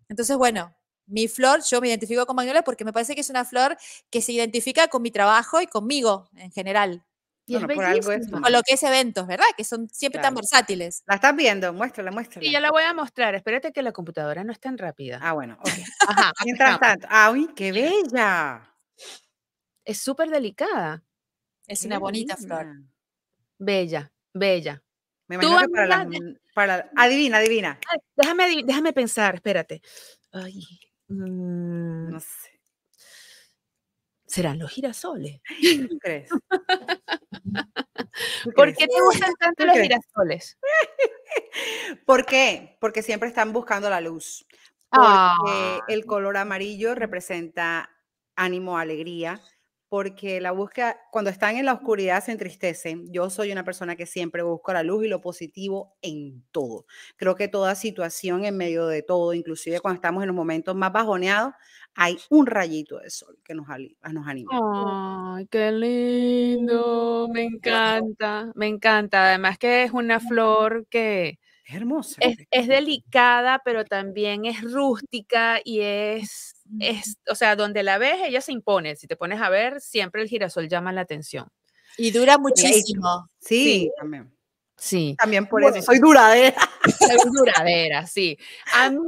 Entonces, bueno, mi flor, yo me identifico con Magnolia porque me parece que es una flor que se identifica con mi trabajo y conmigo en general. Y O lo que es eventos, ¿verdad? Que son siempre tan versátiles. La estás viendo, muéstrala, muéstrala. Sí, yo la voy a mostrar. Espérate que la computadora no es tan rápida. Ah, bueno, Ajá, Mientras tanto, ¡ay, qué bella! Es súper delicada. Es una bonita flor. Bella, bella. Me imagino para, Adivina, adivina. Déjame, déjame pensar, espérate. Ay, no mm. sé serán los girasoles. ¿Por qué te gustan tanto los girasoles? ¿Por qué? Porque siempre están buscando la luz. Porque ah. el color amarillo representa ánimo, alegría porque la búsqueda, cuando están en la oscuridad se entristecen. Yo soy una persona que siempre busco la luz y lo positivo en todo. Creo que toda situación en medio de todo, inclusive cuando estamos en los momentos más bajoneados, hay un rayito de sol que nos, nos anima. ¡Ay, qué lindo! Me mm. encanta, me encanta. Además que es una flor que... Es hermosa. es delicada, pero también es rústica y es o sea, donde la ves, ella se impone. Si te pones a ver, siempre el girasol llama la atención. Y dura muchísimo. Sí, sí. también. Sí. También por eso. Soy duradera. Soy duradera, sí. A mí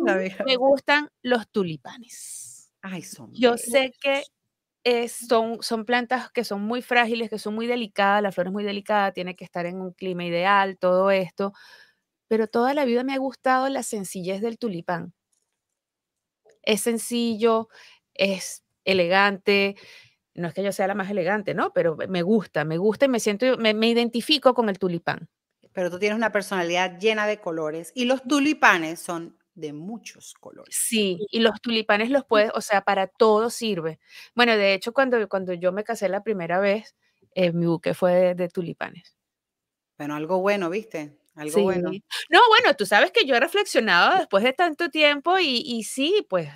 me gustan los tulipanes. Ay, son. Yo sé que eh, son, son plantas que son muy frágiles, que son muy delicadas, la flor es muy delicada, tiene que estar en un clima ideal, todo esto. Pero toda la vida me ha gustado la sencillez del tulipán es sencillo, es elegante. No es que yo sea la más elegante, ¿no? Pero me gusta, me gusta y me siento, me, identifico con el tulipán. Pero tú tienes una personalidad llena de colores y los tulipanes son de muchos colores. Sí, y los tulipanes los mm. puedes, o sea, para todo sirve. Bueno, de hecho, cuando, cuando yo me casé la primera vez, eh, mi buque fue de, de tulipanes. Bueno, algo bueno, ¿viste? algo bueno. No, bueno, tú sabes que yo he reflexionado después de tanto tiempo y, y sí, pues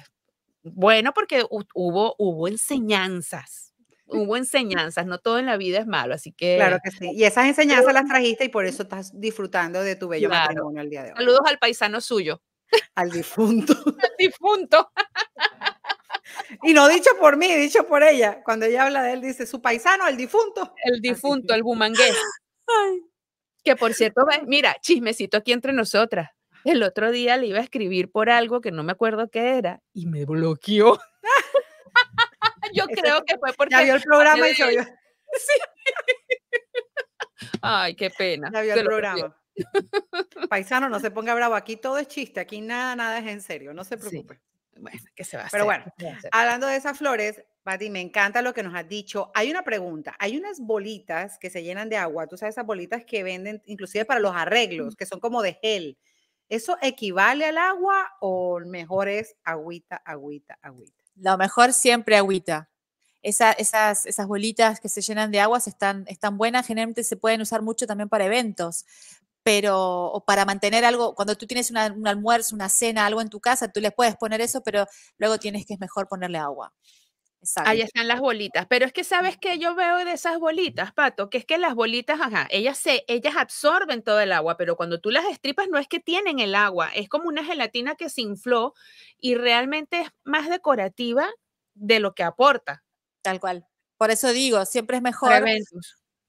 bueno, porque hubo, hubo enseñanzas. Hubo enseñanzas, no todo en la vida es malo, así que. Claro que sí. Y esas enseñanzas las trajiste y por eso estás disfrutando de tu bello matrimonio el día de hoy. Saludos al paisano suyo. Al difunto. al difunto. Y no dicho por mí, dicho por ella. Cuando ella habla de él, dice su paisano, el difunto. El difunto, el bumangués. Ay. Que por cierto, mira, chismecito aquí entre nosotras. El otro día le iba a escribir por algo que no me acuerdo qué era y me bloqueó. Yo creo que fue porque. Ya vio el programa y se vio. Sí. Ay, qué pena. Ya vio el programa. Paisano, no se ponga bravo. Aquí todo es chiste. Aquí nada, nada es en serio. No se preocupe. Bueno, que se va a hacer? Pero bueno, hablando de esas flores, Pati, me encanta lo que nos has dicho. Hay una pregunta, hay unas bolitas que se llenan de agua, tú sabes esas bolitas que venden inclusive para los arreglos, que son como de gel. ¿Eso equivale al agua o mejor es agüita, agüita, agüita? Lo mejor siempre agüita. esas, esas bolitas que se llenan de agua están, están buenas, generalmente se pueden usar mucho también para eventos, pero para mantener algo, cuando tú tienes un almuerzo, una cena, algo en tu casa, tú les puedes poner eso, pero luego tienes que es mejor ponerle agua. Ahí están las bolitas. Pero es que sabes que yo veo de esas bolitas, Pato, que es que las bolitas, ajá, ellas, se, ellas absorben todo el agua, pero cuando tú las estripas no es que tienen el agua, es como una gelatina que se infló y realmente es más decorativa de lo que aporta. Tal cual. Por eso digo, siempre es mejor.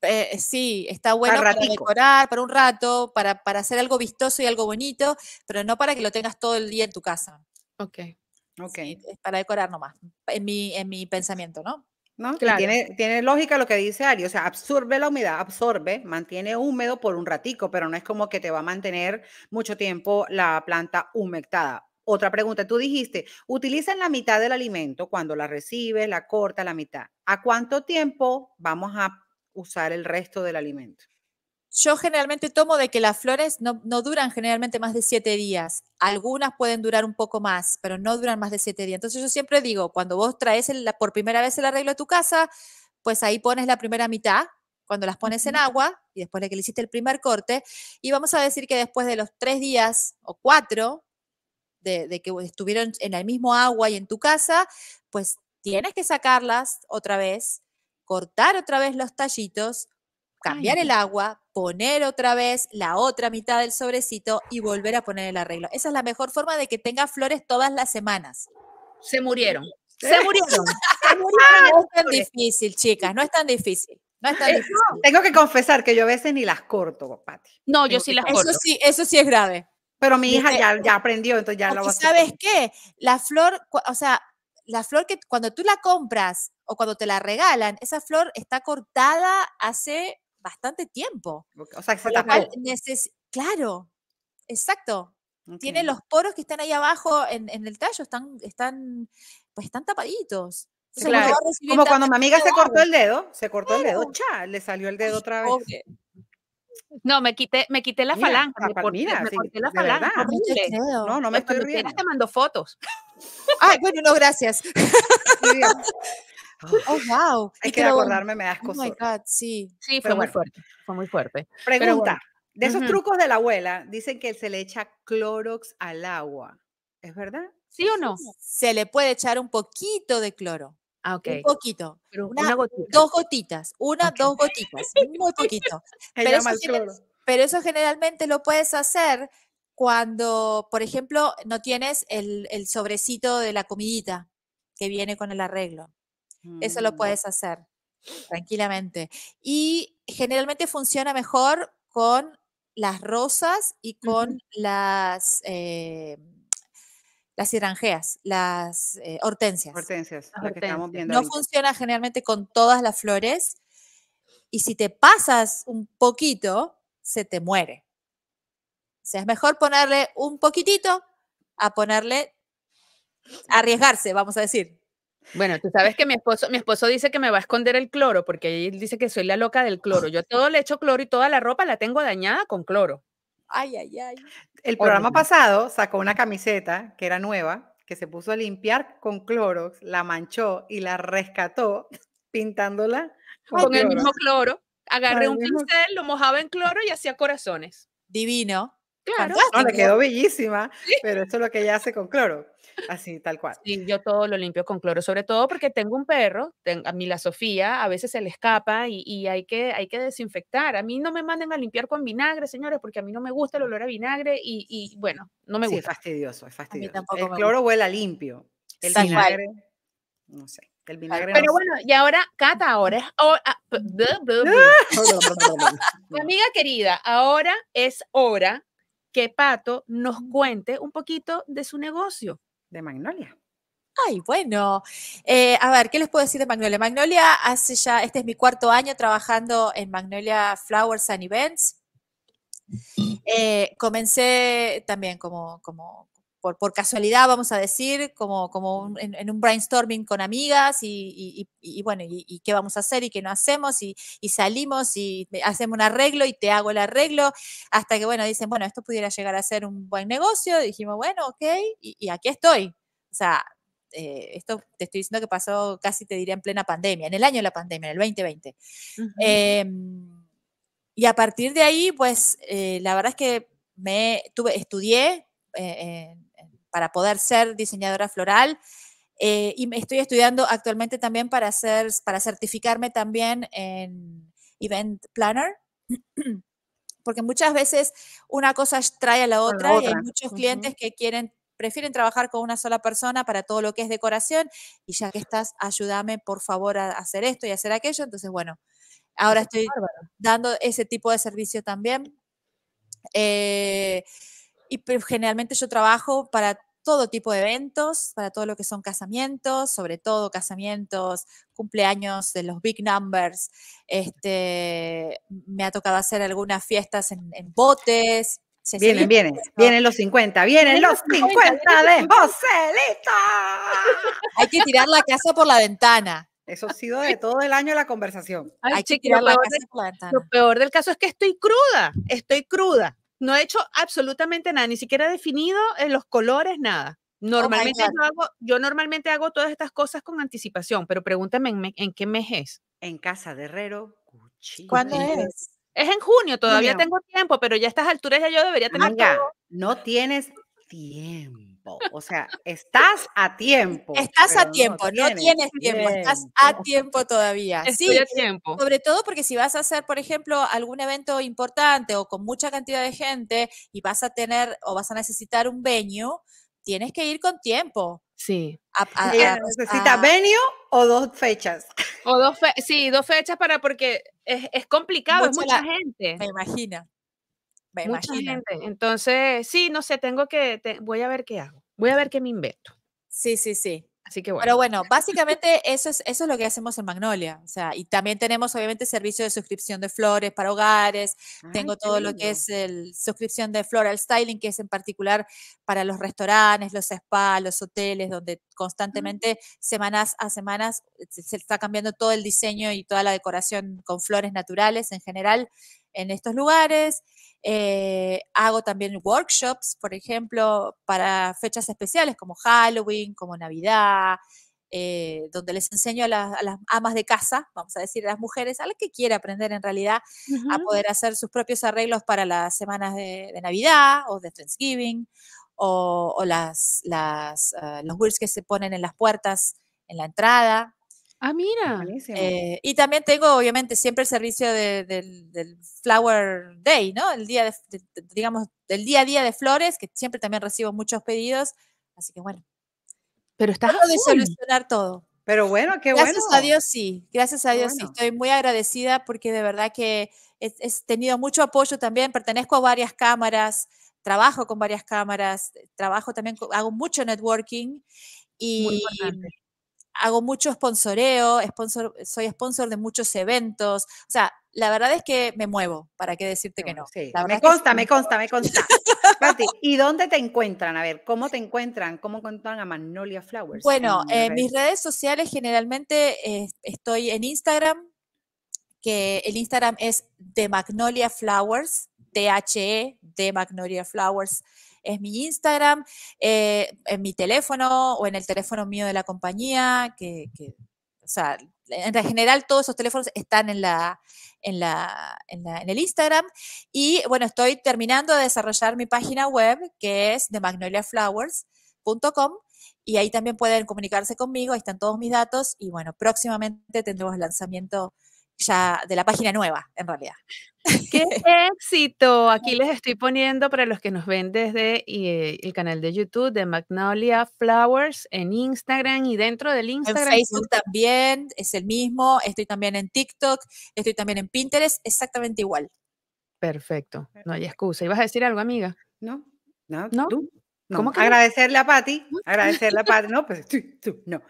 Eh, sí, está bueno para, decorar, para un rato, para, para hacer algo vistoso y algo bonito, pero no para que lo tengas todo el día en tu casa. Ok. Ok. para decorar nomás, en mi, en mi pensamiento, ¿no? ¿No? Claro. Tiene, tiene, lógica lo que dice Ari, o sea, absorbe la humedad, absorbe, mantiene húmedo por un ratico, pero no es como que te va a mantener mucho tiempo la planta humectada. Otra pregunta, tú dijiste, utilizan la mitad del alimento cuando la recibe, la corta, la mitad. ¿A cuánto tiempo vamos a usar el resto del alimento? yo generalmente tomo de que las flores no, duran generalmente más de siete días. Algunas pueden durar un poco más, pero no duran más de siete días. Entonces yo siempre digo, cuando vos traes por primera vez el arreglo a tu casa, pues ahí pones la primera mitad, cuando las pones en agua, y después de que le hiciste el primer corte, y vamos a decir que después de los tres días o cuatro de, de que estuvieron en el mismo agua y en tu casa, pues tienes que sacarlas otra vez, cortar otra vez los tallitos, cambiar el agua, poner otra vez la otra mitad del sobrecito y volver a poner el arreglo. Esa es la mejor forma de que tenga flores todas las semanas. Se murieron. Se murieron. no es tan difícil, chicas, no es tan difícil. No es tan eh, difícil. tengo que confesar que yo a veces ni las corto, Pati. No, yo sí las corto. Eso sí, eso sí es grave. Pero mi hija ya, aprendió, entonces ya lo va a ¿Sabes qué? La flor, o sea, la flor que cuando tú la compras o cuando te la regalan, esa flor está cortada hace bastante tiempo. O sea, Claro, exacto. Tiene los poros que están ahí abajo en, el tallo, están, están, pues están tapaditos. como cuando mi amiga se cortó el dedo, se cortó el dedo, cha, le salió el dedo otra vez. No, me quité, me quité la mira, me corté, la No, no, me estoy riendo. te mando fotos. Ay, bueno, no, gracias. Ah, oh, wow. hay que acordarme me das cosas. Oh my God, sí. fue muy fuerte. Fue muy fuerte. Pregunta. De esos trucos de la abuela, dicen que se le echa clorox al agua. ¿Es verdad? ¿Sí o no? Se le puede echar un poquito de cloro. Ah, Un poquito. una, gotita. Dos gotitas. Una, dos gotitas. Muy poquito. pero, eso generalmente lo puedes hacer cuando, por ejemplo, no tienes el sobrecito de la comidita que viene con el arreglo. Eso lo mm. puedes hacer tranquilamente. Y generalmente funciona mejor con las rosas y con las, eh, las las eh, hortensias. Hortensias, que estamos viendo. No funciona generalmente con todas las flores y si te pasas un poquito, se te muere. O sea, es mejor ponerle un poquitito a ponerle, a arriesgarse, vamos a decir. Bueno, tú sabes que mi esposo, mi esposo dice que me va a esconder el cloro, porque él dice que soy la loca del cloro. Yo todo le echo cloro y toda la ropa la tengo dañada con cloro. Ay, ay, ay. El programa pasado sacó una camiseta que era nueva, que se puso a limpiar con cloro, la manchó y la rescató pintándola con, el mismo cloro. Agarré un pincel, lo mojaba en cloro y hacía corazones. Divino. Claro. No, le quedó bellísima, pero eso es lo que ella hace con cloro. Así, tal cual. Sí, yo todo lo limpio con cloro, sobre todo porque tengo un perro, a mí la Sofía, a veces se le escapa y, hay, que, hay que desinfectar. A mí no me manden a limpiar con vinagre, señores, porque a mí no me gusta el olor a vinagre y, bueno, no me gusta. es fastidioso, es fastidioso. El cloro huele limpio. El vinagre, no sé. El vinagre Pero bueno, y ahora, Cata, ahora es. Mm. Mi amiga querida, ahora es hora que Pato nos cuente un poquito de su negocio de Magnolia. Ay, bueno. Eh, a ver, ¿qué les puedo decir de Magnolia? Magnolia hace ya, este es mi cuarto año trabajando en Magnolia Flowers and Events. Eh, comencé también como, como, por, casualidad, vamos a decir, como, como en, un brainstorming con amigas y, y, bueno, y, qué vamos a hacer y qué no hacemos y, salimos y hacemos un arreglo y te hago el arreglo hasta que, bueno, dicen, bueno, esto pudiera llegar a ser un buen negocio. Dijimos, bueno, ok, y, aquí estoy. O sea, eh, esto te estoy diciendo que pasó casi, te diría, en plena pandemia, en el año de la pandemia, en el 2020. Em, y a partir de ahí, pues, eh, la verdad es que me tuve, estudié. Eh, para poder ser diseñadora floral. Eh, y y estoy estudiando actualmente también para, hacer, para certificarme también en Event Planner, porque muchas veces una cosa trae a la otra, y hay muchos clientes que quieren prefieren trabajar con una sola persona para todo lo que es decoración y ya que estás, ayúdame por favor a hacer esto y hacer aquello. Entonces, bueno, ahora estoy dando ese tipo de servicio también. Eh, y pues, generalmente yo trabajo para todo tipo de eventos, para todo lo que son casamientos, sobre todo casamientos, cumpleaños de los big numbers. Este, me ha tocado hacer algunas fiestas en, botes. Vienen, vienen, vienen los 50, vienen los 50, de Joselita. Hay que tirar la casa por la ventana. Eso ha sido de todo el año la conversación. Hay que tirar la casa por la ventana. Lo peor del caso es que estoy cruda, estoy cruda. No he hecho absolutamente nada, ni siquiera he definido en eh, los colores, nada. Oh normalmente yo, hago, yo normalmente hago todas estas cosas con anticipación, pero pregúntame en, qué mes es. En Casa de Herrero, cuchillo. ¿Cuándo es? Es en junio, todavía tengo tiempo, pero ya a estas alturas ya yo debería tener no tienes tiempo. O sea, estás a tiempo. Estás a tiempo, no tienes, tiempo, estás a tiempo todavía. sí, eh, tiempo. Sobre todo porque si vas a hacer, por ejemplo, algún evento importante o con mucha cantidad de gente y vas a tener o vas a necesitar un venue, tienes que ir con tiempo. Sí. ¿necesitas venue o dos fechas. O dos sí, dos fechas para porque es, complicado, es mucha gente. Me imagino. Entonces, sí, no sé, tengo que, voy a ver qué hago. Voy a ver qué me invento. Sí, sí, sí. Así que bueno. Pero bueno, básicamente eso es, eso es lo que hacemos en Magnolia. O sea, y también tenemos obviamente servicio de suscripción de flores para hogares. Ah, tengo todo lo que es el suscripción de floral styling, que es en particular para los restaurantes, los spas, los hoteles, donde constantemente, semanas a semanas, se está cambiando todo el diseño y toda la decoración con flores naturales en general en estos lugares. Eh, hago también workshops, por ejemplo, para fechas especiales como Halloween, como Navidad, eh, donde les enseño a las, amas de casa, vamos a decir, a las mujeres, a las que quiera aprender en realidad, a poder hacer sus propios arreglos para las semanas de, Navidad o de Thanksgiving o, las, ah, los wheels que se ponen en las puertas en la entrada Ah, mira. Eh, y también tengo, obviamente, siempre el servicio del Flower Day, ¿no? El día, de, digamos, del día a día de flores, que siempre también recibo muchos pedidos. Así que bueno. Pero estás de solucionar todo. Pero bueno, qué bueno. Gracias a Dios sí, gracias a Dios sí. Estoy muy agradecida porque de verdad que he, he tenido mucho apoyo también. Pertenezco a varias cámaras, trabajo con varias cámaras, trabajo también, hago mucho networking y, hago mucho sponsoreo, soy sponsor de muchos eventos, o sea, la verdad es que me muevo, ¿para qué decirte que no? Me, consta, me, consta, me consta, ¿y dónde te encuentran? A ver, ¿cómo te encuentran? ¿Cómo encuentran a Magnolia Flowers? Bueno, en mis redes sociales generalmente estoy en Instagram, que el Instagram es The Magnolia Flowers, d h e de Magnolia Flowers es mi Instagram, eh, en mi teléfono o en el teléfono mío de la compañía, que, o sea, en general todos esos teléfonos están en la, en, la, en, la, en, el Instagram. Y bueno, estoy terminando de desarrollar mi página web, que es de magnoliaflowers.com. Y ahí también pueden comunicarse conmigo, ahí están todos mis datos. Y bueno, próximamente tendremos el lanzamiento ya de la página nueva, en realidad. ¡Qué éxito! Aquí les estoy poniendo para los que nos ven desde eh, el canal de YouTube de Magnolia Flowers en Instagram y dentro del Instagram. En Facebook también es el mismo. Estoy también en TikTok, estoy también en Pinterest, exactamente igual. Perfecto, no hay excusa. ¿Ibas a decir algo, amiga? No, nada. ¿Tú? agradecerle a Patti, agradecerle a Patti, no, pues tú, tú, no.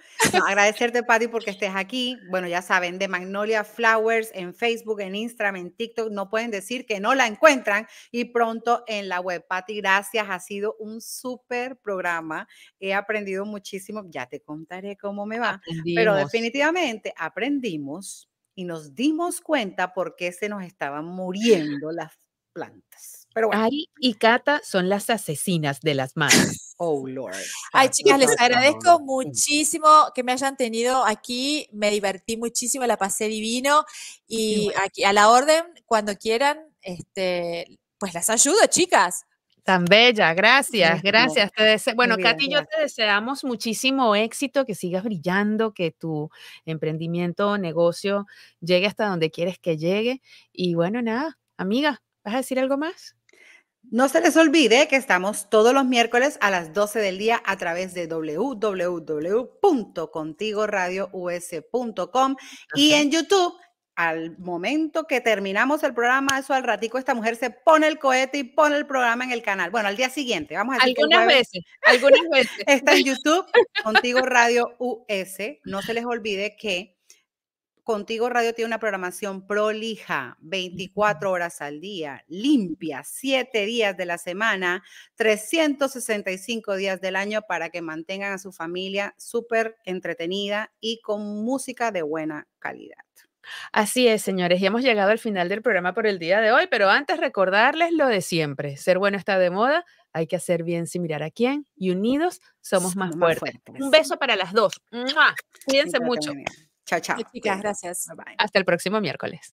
Agradecerte, Patti, porque estés aquí. Bueno, ya saben, de Magnolia Flowers en Facebook, en Instagram, en TikTok, no pueden decir que no la encuentran y pronto en la web. Patti, gracias, ha sido un súper programa. He aprendido muchísimo, ya te contaré cómo me va, pero definitivamente aprendimos y nos dimos cuenta por qué se nos estaban muriendo las plantas. Ari y Kata son las asesinas de las manos Oh, Lord. Ay, chicas, les agradezco muchísimo que me hayan tenido aquí. Me divertí muchísimo, la pasé divino. Y aquí, a la orden, cuando quieran, este, pues las ayudo, chicas. Tan bella, gracias, gracias. Te bueno, Katy, yo te deseamos muchísimo éxito, que sigas brillando, que tu emprendimiento negocio llegue hasta donde quieres que llegue. Y bueno, nada, amiga, ¿vas a decir algo más? No se les olvide que estamos todos los miércoles a las 12 del día a través de www.contigoradious.com y en YouTube. Al momento que terminamos el programa, eso al ratico, esta mujer se pone el cohete y pone el programa en el canal. Bueno, al día siguiente, vamos a decir Algunas veces, algunas veces. Está en YouTube, Contigo Radio US. No se les olvide que Contigo Radio tiene una programación prolija, 24 horas al día, limpia, 7 días de la semana, 365 días del año para que mantengan a su familia súper entretenida y con música de buena calidad. Así es, señores, y hemos llegado al final del programa por el día de hoy, pero antes recordarles lo de siempre, ser bueno está de moda, hay que hacer bien sin mirar a quién y unidos somos más, fuertes. Un beso para las dos. Cuídense mucho. Chao, chao. Chicas, gracias. Hasta el próximo miércoles.